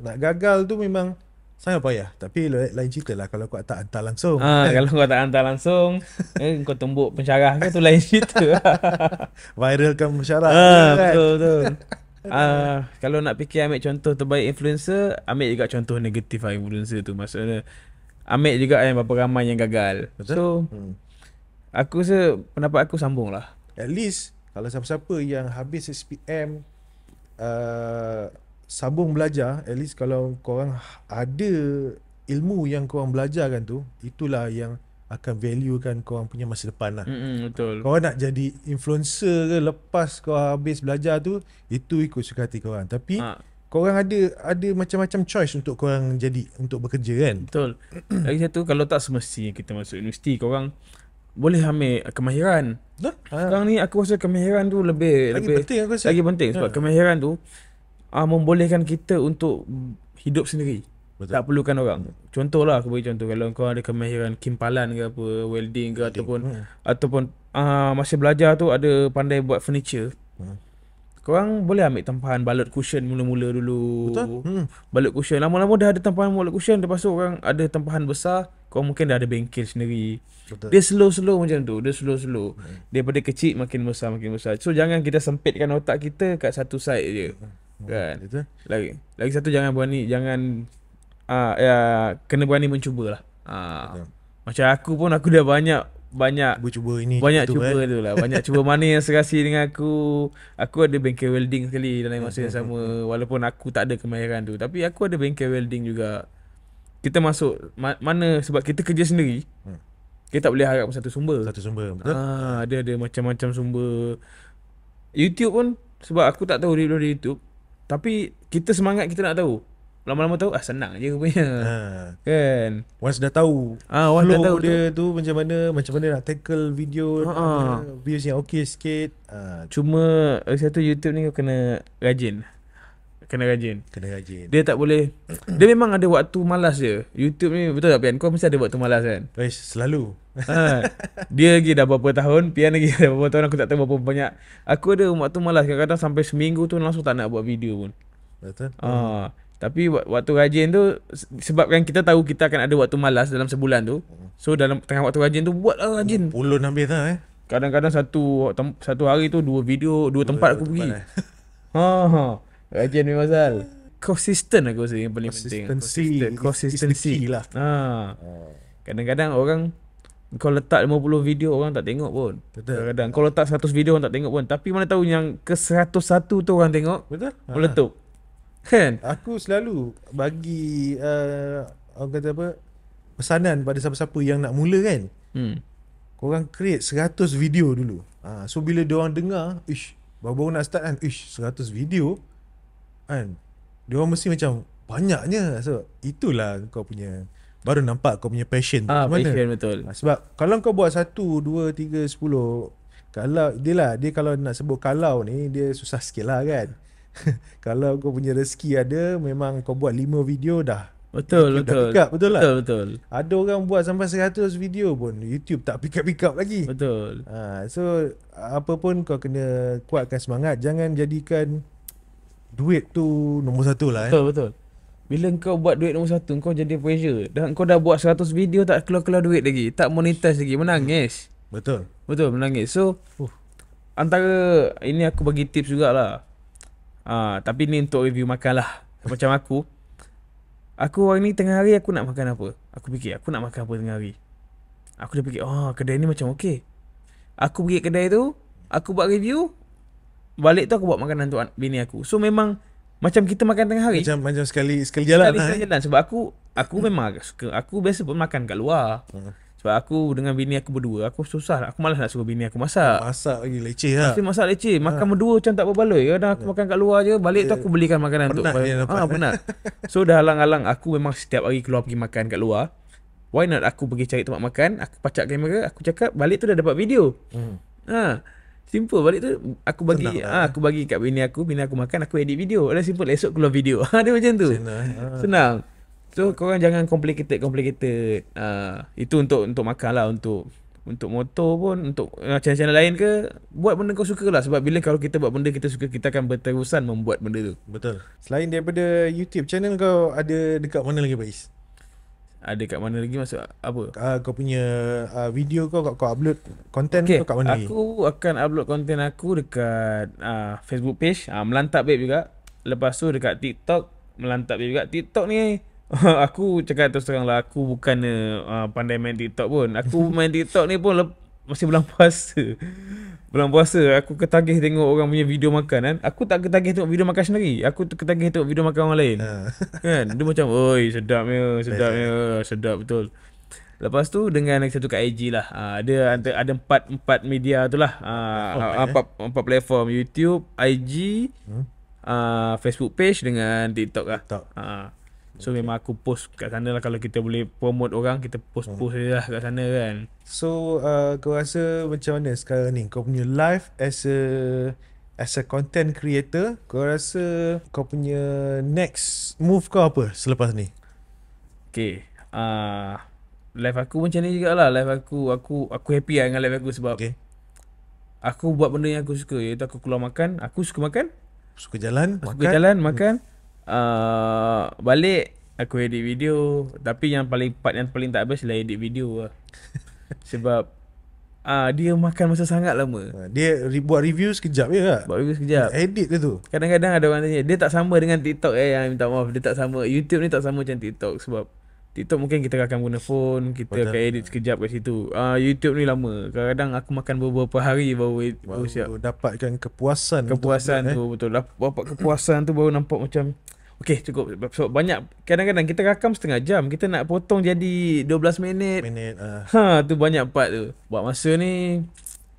nak gagal tu memang saya apa ya tapi lain cerita lah kalau kau tak hantar langsung ha, kalau kau tak hantar langsung eh, kau tumbuk pensyarah kau tu lain cerita viralkan pensyarah ha, kan? betul betul Uh, kalau nak fikir ambil contoh terbaik influencer Ambil juga contoh negatif lah influencer tu Maksudnya Ambil juga yang berapa ramai yang gagal Betul? So hmm. Aku rasa pendapat aku sambung lah At least kalau siapa-siapa yang habis SPM uh, Sabung belajar At least kalau korang ada ilmu yang korang belajarkan tu Itulah yang akan valuekan korang punya masa depan lah mm-hmm, Betul Korang nak jadi influencer ke lepas kau habis belajar tu Itu ikut suka hati korang Tapi ha. Korang ada ada macam-macam choice untuk korang jadi untuk bekerja kan? Betul. Lagi satu kalau tak semestinya kita masuk universiti, korang boleh ambil kemahiran. Betul? Sekarang ni aku rasa kemahiran tu lebih lagi lebih penting aku rasa. Lagi penting sebab ya. kemahiran tu uh, membolehkan kita untuk hidup sendiri. Betul. Tak perlukan orang. Contohlah aku bagi contoh kalau kau ada kemahiran kimpalan ke apa, welding ke welding. ataupun hmm. ataupun uh, ah, masih belajar tu ada pandai buat furniture. Hmm. Korang boleh ambil tempahan balut cushion mula-mula dulu. Betul. Hmm. Balut cushion. Lama-lama dah ada tempahan balut cushion. Lepas tu orang ada tempahan besar. Kau mungkin dah ada bengkel sendiri. Betul. Dia slow-slow macam tu. Dia slow-slow. Hmm. Daripada kecil makin besar, makin besar. So jangan kita sempitkan otak kita kat satu side je. Hmm. Kan? Betul. Lagi, lagi satu jangan berani. Jangan uh, ya, kena berani mencubalah. Uh, Betul. Macam aku pun aku dah banyak banyak Aku cuba ini Banyak cuba kan? tu lah Banyak cuba mana yang serasi dengan aku Aku ada bengkel welding sekali Dalam masa yang sama mm-hmm. Walaupun aku tak ada kemahiran tu Tapi aku ada bengkel welding juga Kita masuk ma- Mana Sebab kita kerja sendiri hmm. Kita tak boleh harap satu sumber Satu sumber betul ah, Ada ada macam-macam sumber YouTube pun Sebab aku tak tahu Dari YouTube Tapi Kita semangat kita nak tahu lama-lama tahu ah senang je punya. Ha. Kan. Once dah tahu. Ah ha, once flow dah tahu dia tu. macam mana macam mana nak tackle video ha, ha. views yang okey sikit. Ha. Cuma eh, satu YouTube ni kau kena rajin. Kena rajin. Kena rajin. Dia tak boleh. dia memang ada waktu malas je. YouTube ni betul tak Pian? Kau mesti ada waktu malas kan? Eh, selalu. ha. Dia lagi dah berapa tahun. Pian lagi dah berapa tahun. Aku tak tahu berapa banyak. Aku ada waktu malas. Kadang-kadang sampai seminggu tu langsung tak nak buat video pun. Betul. Ha. Tapi waktu rajin tu sebabkan kita tahu kita akan ada waktu malas dalam sebulan tu. Hmm. So dalam tengah waktu rajin tu buatlah rajin. Puluh habis dah eh. Kadang-kadang satu satu hari tu dua video, dua, dua tempat dua aku tempat pergi. Eh. Ha ha. Rajin memang sal. Konsisten aku rasa yang paling penting. Consistency. Consistency lah. Ha. Kadang-kadang orang kau letak 50 video orang tak tengok pun. Betul. Kadang-kadang kau letak 100 video orang tak tengok pun. Tapi mana tahu yang ke 101 tu orang tengok. Betul. Meletup. Kan? Aku selalu bagi uh, orang kata apa pesanan pada siapa-siapa yang nak mula kan. Hmm. Korang create 100 video dulu. Ha, so bila dia orang dengar, ish, baru-baru nak start kan, ish, 100 video kan. Dia orang mesti macam banyaknya. So itulah kau punya baru nampak kau punya passion ah, mana? passion betul ha, sebab kalau kau buat 1, 2, 3, 10 kalau dia lah dia kalau nak sebut kalau ni dia susah sikit lah kan kalau kau punya rezeki ada memang kau buat 5 video dah Betul YouTube betul. Dah up, betul, betul lah. Betul betul. Ada orang buat sampai 100 video pun YouTube tak pick up pick up lagi. Betul. Ha so apa pun kau kena kuatkan semangat jangan jadikan duit tu nombor satu lah eh. Betul eh. betul. Bila kau buat duit nombor satu kau jadi pressure dan kau dah buat 100 video tak keluar-keluar duit lagi, tak monetize lagi, menangis. Betul. Betul menangis. So uh. antara ini aku bagi tips jugaklah. Ah, tapi ni untuk review makan lah. Macam aku. Aku hari ni tengah hari aku nak makan apa? Aku fikir aku nak makan apa tengah hari. Aku dah fikir, oh kedai ni macam okey. Aku pergi kedai tu, aku buat review. Balik tu aku buat makanan untuk bini aku. So memang macam kita makan tengah hari. Macam macam sekali sekali jalan sekali, lah, Sekali eh. jalan. Sebab aku aku memang suka. Aku biasa pun makan kat luar. Hmm. Sebab aku dengan bini aku berdua, aku susah Aku malas nak suruh bini aku masak. Masak lagi leceh lah. Masih masak leceh. Ha. Makan ha. berdua macam tak berbaloi. Kadang aku ya. makan kat luar je, balik ya. tu aku belikan makanan penat untuk. Ya, penat. Ha, ah, penat. so dah halang-halang. Aku memang setiap hari keluar pergi makan kat luar. Why not aku pergi cari tempat makan, aku pacak kamera, aku cakap balik tu dah dapat video. Hmm. Ha. Simple balik tu aku bagi ha, aku bagi kat bini aku, bini aku makan, aku edit video. Ada simple esok keluar video. Ada macam tu. Senang. Ha. Senang. So kau korang jangan complicated complicated. Uh, itu untuk untuk makan lah, untuk untuk motor pun untuk uh, channel-channel lain ke buat benda kau suka lah sebab bila kalau kita buat benda kita suka kita akan berterusan membuat benda tu. Betul. Selain daripada YouTube channel kau ada dekat mana lagi Faiz? Ada dekat mana lagi Masuk apa? Uh, kau punya uh, video kau kau upload konten. okay. kau kat mana aku lagi? Aku akan upload konten aku dekat uh, Facebook page uh, Melantap Babe juga. Lepas tu dekat TikTok Melantap Babe juga. TikTok ni aku cakap terus terang lah Aku bukan uh, pandai main TikTok pun Aku main TikTok ni pun masih belum puasa belum puasa aku ketagih tengok orang punya video makan kan Aku tak ketagih tengok video makan sendiri Aku ketagih tengok video makan orang lain ah. Kan dia macam Oi sedapnya sedapnya eh? sedap betul Lepas tu dengan lagi satu kat IG lah uh, Dia ada, ada empat, empat media tu lah uh, ah, okay. Oh, empat, eh? empat platform YouTube, IG, hmm? Facebook page dengan TikTok lah TikTok. So okay. memang aku post kat sana lah kalau kita boleh promote orang kita post-post hmm. je lah kat sana kan So uh, kau rasa macam mana sekarang ni kau punya life as a as a content creator Kau rasa kau punya next move kau apa selepas ni? Okay uh, Life aku macam ni juga lah life aku, aku aku happy lah dengan life aku sebab okay. Aku buat benda yang aku suka iaitu aku keluar makan, aku suka makan Suka jalan, aku makan, suka jalan, makan hmm. Ah, balik aku edit video tapi yang paling part yang paling tak best lah edit video lah. sebab uh, dia makan masa sangat lama. Ah, dia re- buat review sekejap je ya, Buat review sekejap. Dia edit dia tu. Kadang-kadang ada orang tanya, dia tak sama dengan TikTok eh yang minta maaf. Dia tak sama. YouTube ni tak sama macam TikTok sebab TikTok mungkin kita akan guna phone Kita Betul. akan edit sekejap kat situ uh, YouTube ni lama Kadang-kadang aku makan beberapa hari baru, edit, baru, baru siap Dapatkan kepuasan Kepuasan tu, tu eh? betul Dapat kepuasan tu baru nampak macam Okay cukup so, banyak Kadang-kadang kita rakam setengah jam Kita nak potong jadi 12 minit Minit uh. ha, Tu banyak part tu Buat masa ni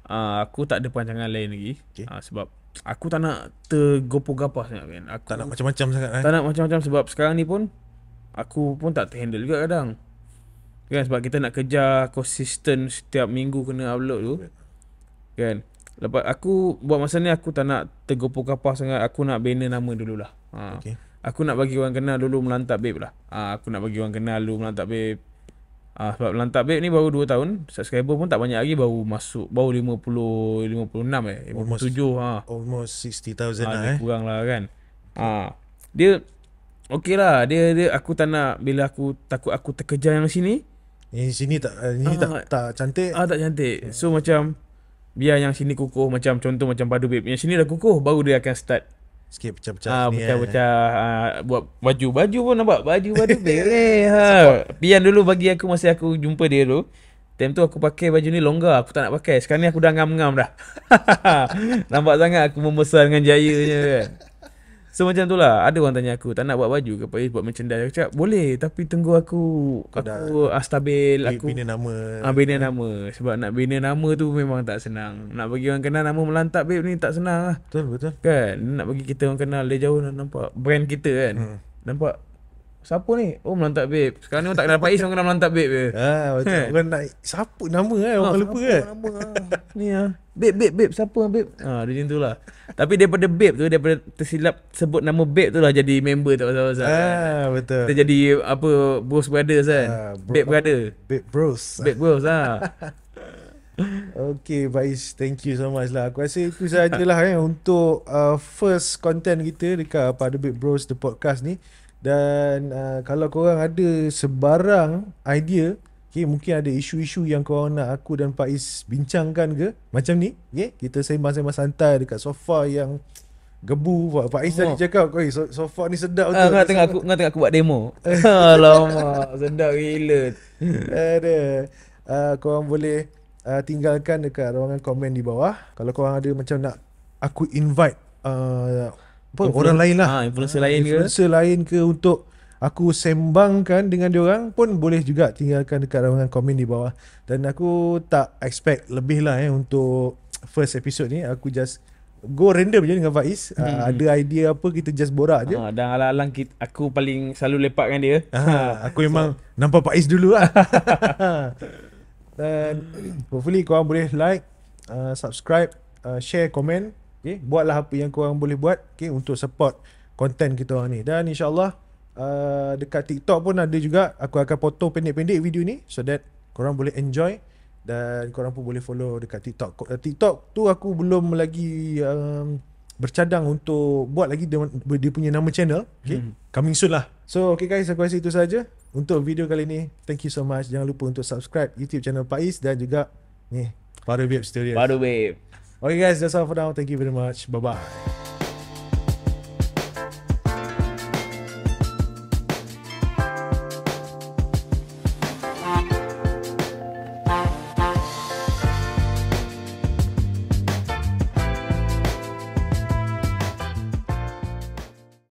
uh, Aku tak ada pancangan lain lagi okay. uh, Sebab Aku tak nak tergopoh-gapah sangat kan aku Tak nak macam-macam sangat kan Tak nak macam-macam sebab sekarang ni pun Aku pun tak terhandle juga kadang Kan sebab kita nak kerja konsisten setiap minggu kena upload tu ya. Kan Lepas aku buat masa ni aku tak nak tergopoh kapas sangat Aku nak bina nama dulu lah ha. okay. Aku nak bagi orang kenal dulu melantap babe lah ha, Aku nak bagi orang kenal dulu melantap babe ha, Sebab melantap babe ni baru 2 tahun Subscriber pun tak banyak lagi baru masuk Baru 50, 56 eh 57 almost, ha. Almost 60,000 ha, lah eh Kurang lah kan ha. Dia Okey lah dia, dia aku tak nak bila aku takut aku terkejar yang sini. Yang sini tak eh, ini ah, tak tak cantik. Ah tak cantik. Ya. So macam biar yang sini kukuh macam contoh macam padu babe. Yang sini dah kukuh baru dia akan start sikit pecah-pecah ha, ni. Ah pecah-pecah eh. ha, buat baju. Baju pun nampak baju padu babe. Eh, ha. Pian dulu bagi aku masa aku jumpa dia dulu. Time tu aku pakai baju ni longgar Aku tak nak pakai Sekarang ni aku dah ngam-ngam dah Nampak sangat aku membesar dengan jayanya kan So macam tu lah Ada orang tanya aku Tak nak buat baju ke Pak buat merchandise Aku cakap boleh Tapi tunggu aku Aku astabil ah, aku, Bina nama ah, Bina nama Sebab nak bina nama tu Memang tak senang Nak bagi orang kenal Nama melantak babe ni Tak senang lah Betul betul Kan Nak bagi kita orang kenal Dia jauh nak nampak Brand kita kan hmm. Nampak siapa ni? Oh melantak babe. Sekarang ni orang tak kena pakis orang kena melantak babe. Ha, betul. Orang nak siapa nama kan? Orang ha, lupa kan? Nama, ah? ni ah. Babe babe babe siapa babe? Ha, dia macam tulah. Tapi daripada babe tu daripada tersilap sebut nama babe tu lah jadi member tak pasal-pasal. Ha, betul. Kita jadi apa bros brothers kan? Ah bro, babe brother. Babe bros. Babe bros ah. okay Faiz Thank you so much lah Aku rasa itu sahajalah eh, Untuk uh, First content kita Dekat Pada Big Bros The podcast ni dan uh, kalau korang ada sebarang idea okay, mungkin ada isu-isu yang korang nak aku dan Pak Is bincangkan ke macam ni okay? kita sembang-sembang santai dekat sofa yang gebu Pak, Pak Is tadi oh. cakap oi sofa ni sedap betul ah, uh, tengah sangat. aku tengah, tengah aku buat demo eh. alamak sedap gila ada uh, korang boleh uh, tinggalkan dekat ruangan komen di bawah kalau korang ada macam nak aku invite uh, apa influencer, orang lain lah ha, influencer ha, lain influencer ke influencer lain ke untuk aku sembangkan dengan dia orang pun boleh juga tinggalkan dekat ruangan komen di bawah dan aku tak expect lebih lah eh untuk first episode ni aku just go random je dengan Faiz ah, hmm. uh, ada idea apa kita just borak je ha, dan alang-alang kita, aku paling selalu lepakkan dia ha, aku memang so. nampak Faiz dulu lah dan hopefully korang boleh like uh, subscribe uh, share komen Okay, buatlah apa yang korang boleh buat okay, untuk support konten kita orang ni. Dan insyaAllah uh, dekat TikTok pun ada juga. Aku akan potong pendek-pendek video ni so that korang boleh enjoy dan korang pun boleh follow dekat TikTok. Uh, TikTok tu aku belum lagi um, bercadang untuk buat lagi dia, dia punya nama channel. Okay, hmm. coming soon lah. So okay guys, aku rasa itu saja untuk video kali ni. Thank you so much. Jangan lupa untuk subscribe YouTube channel Pak Is dan juga ni, Baru Vape Studios. Baru Vape. Okay, guys, that's all for now. Thank you very much. Bye bye.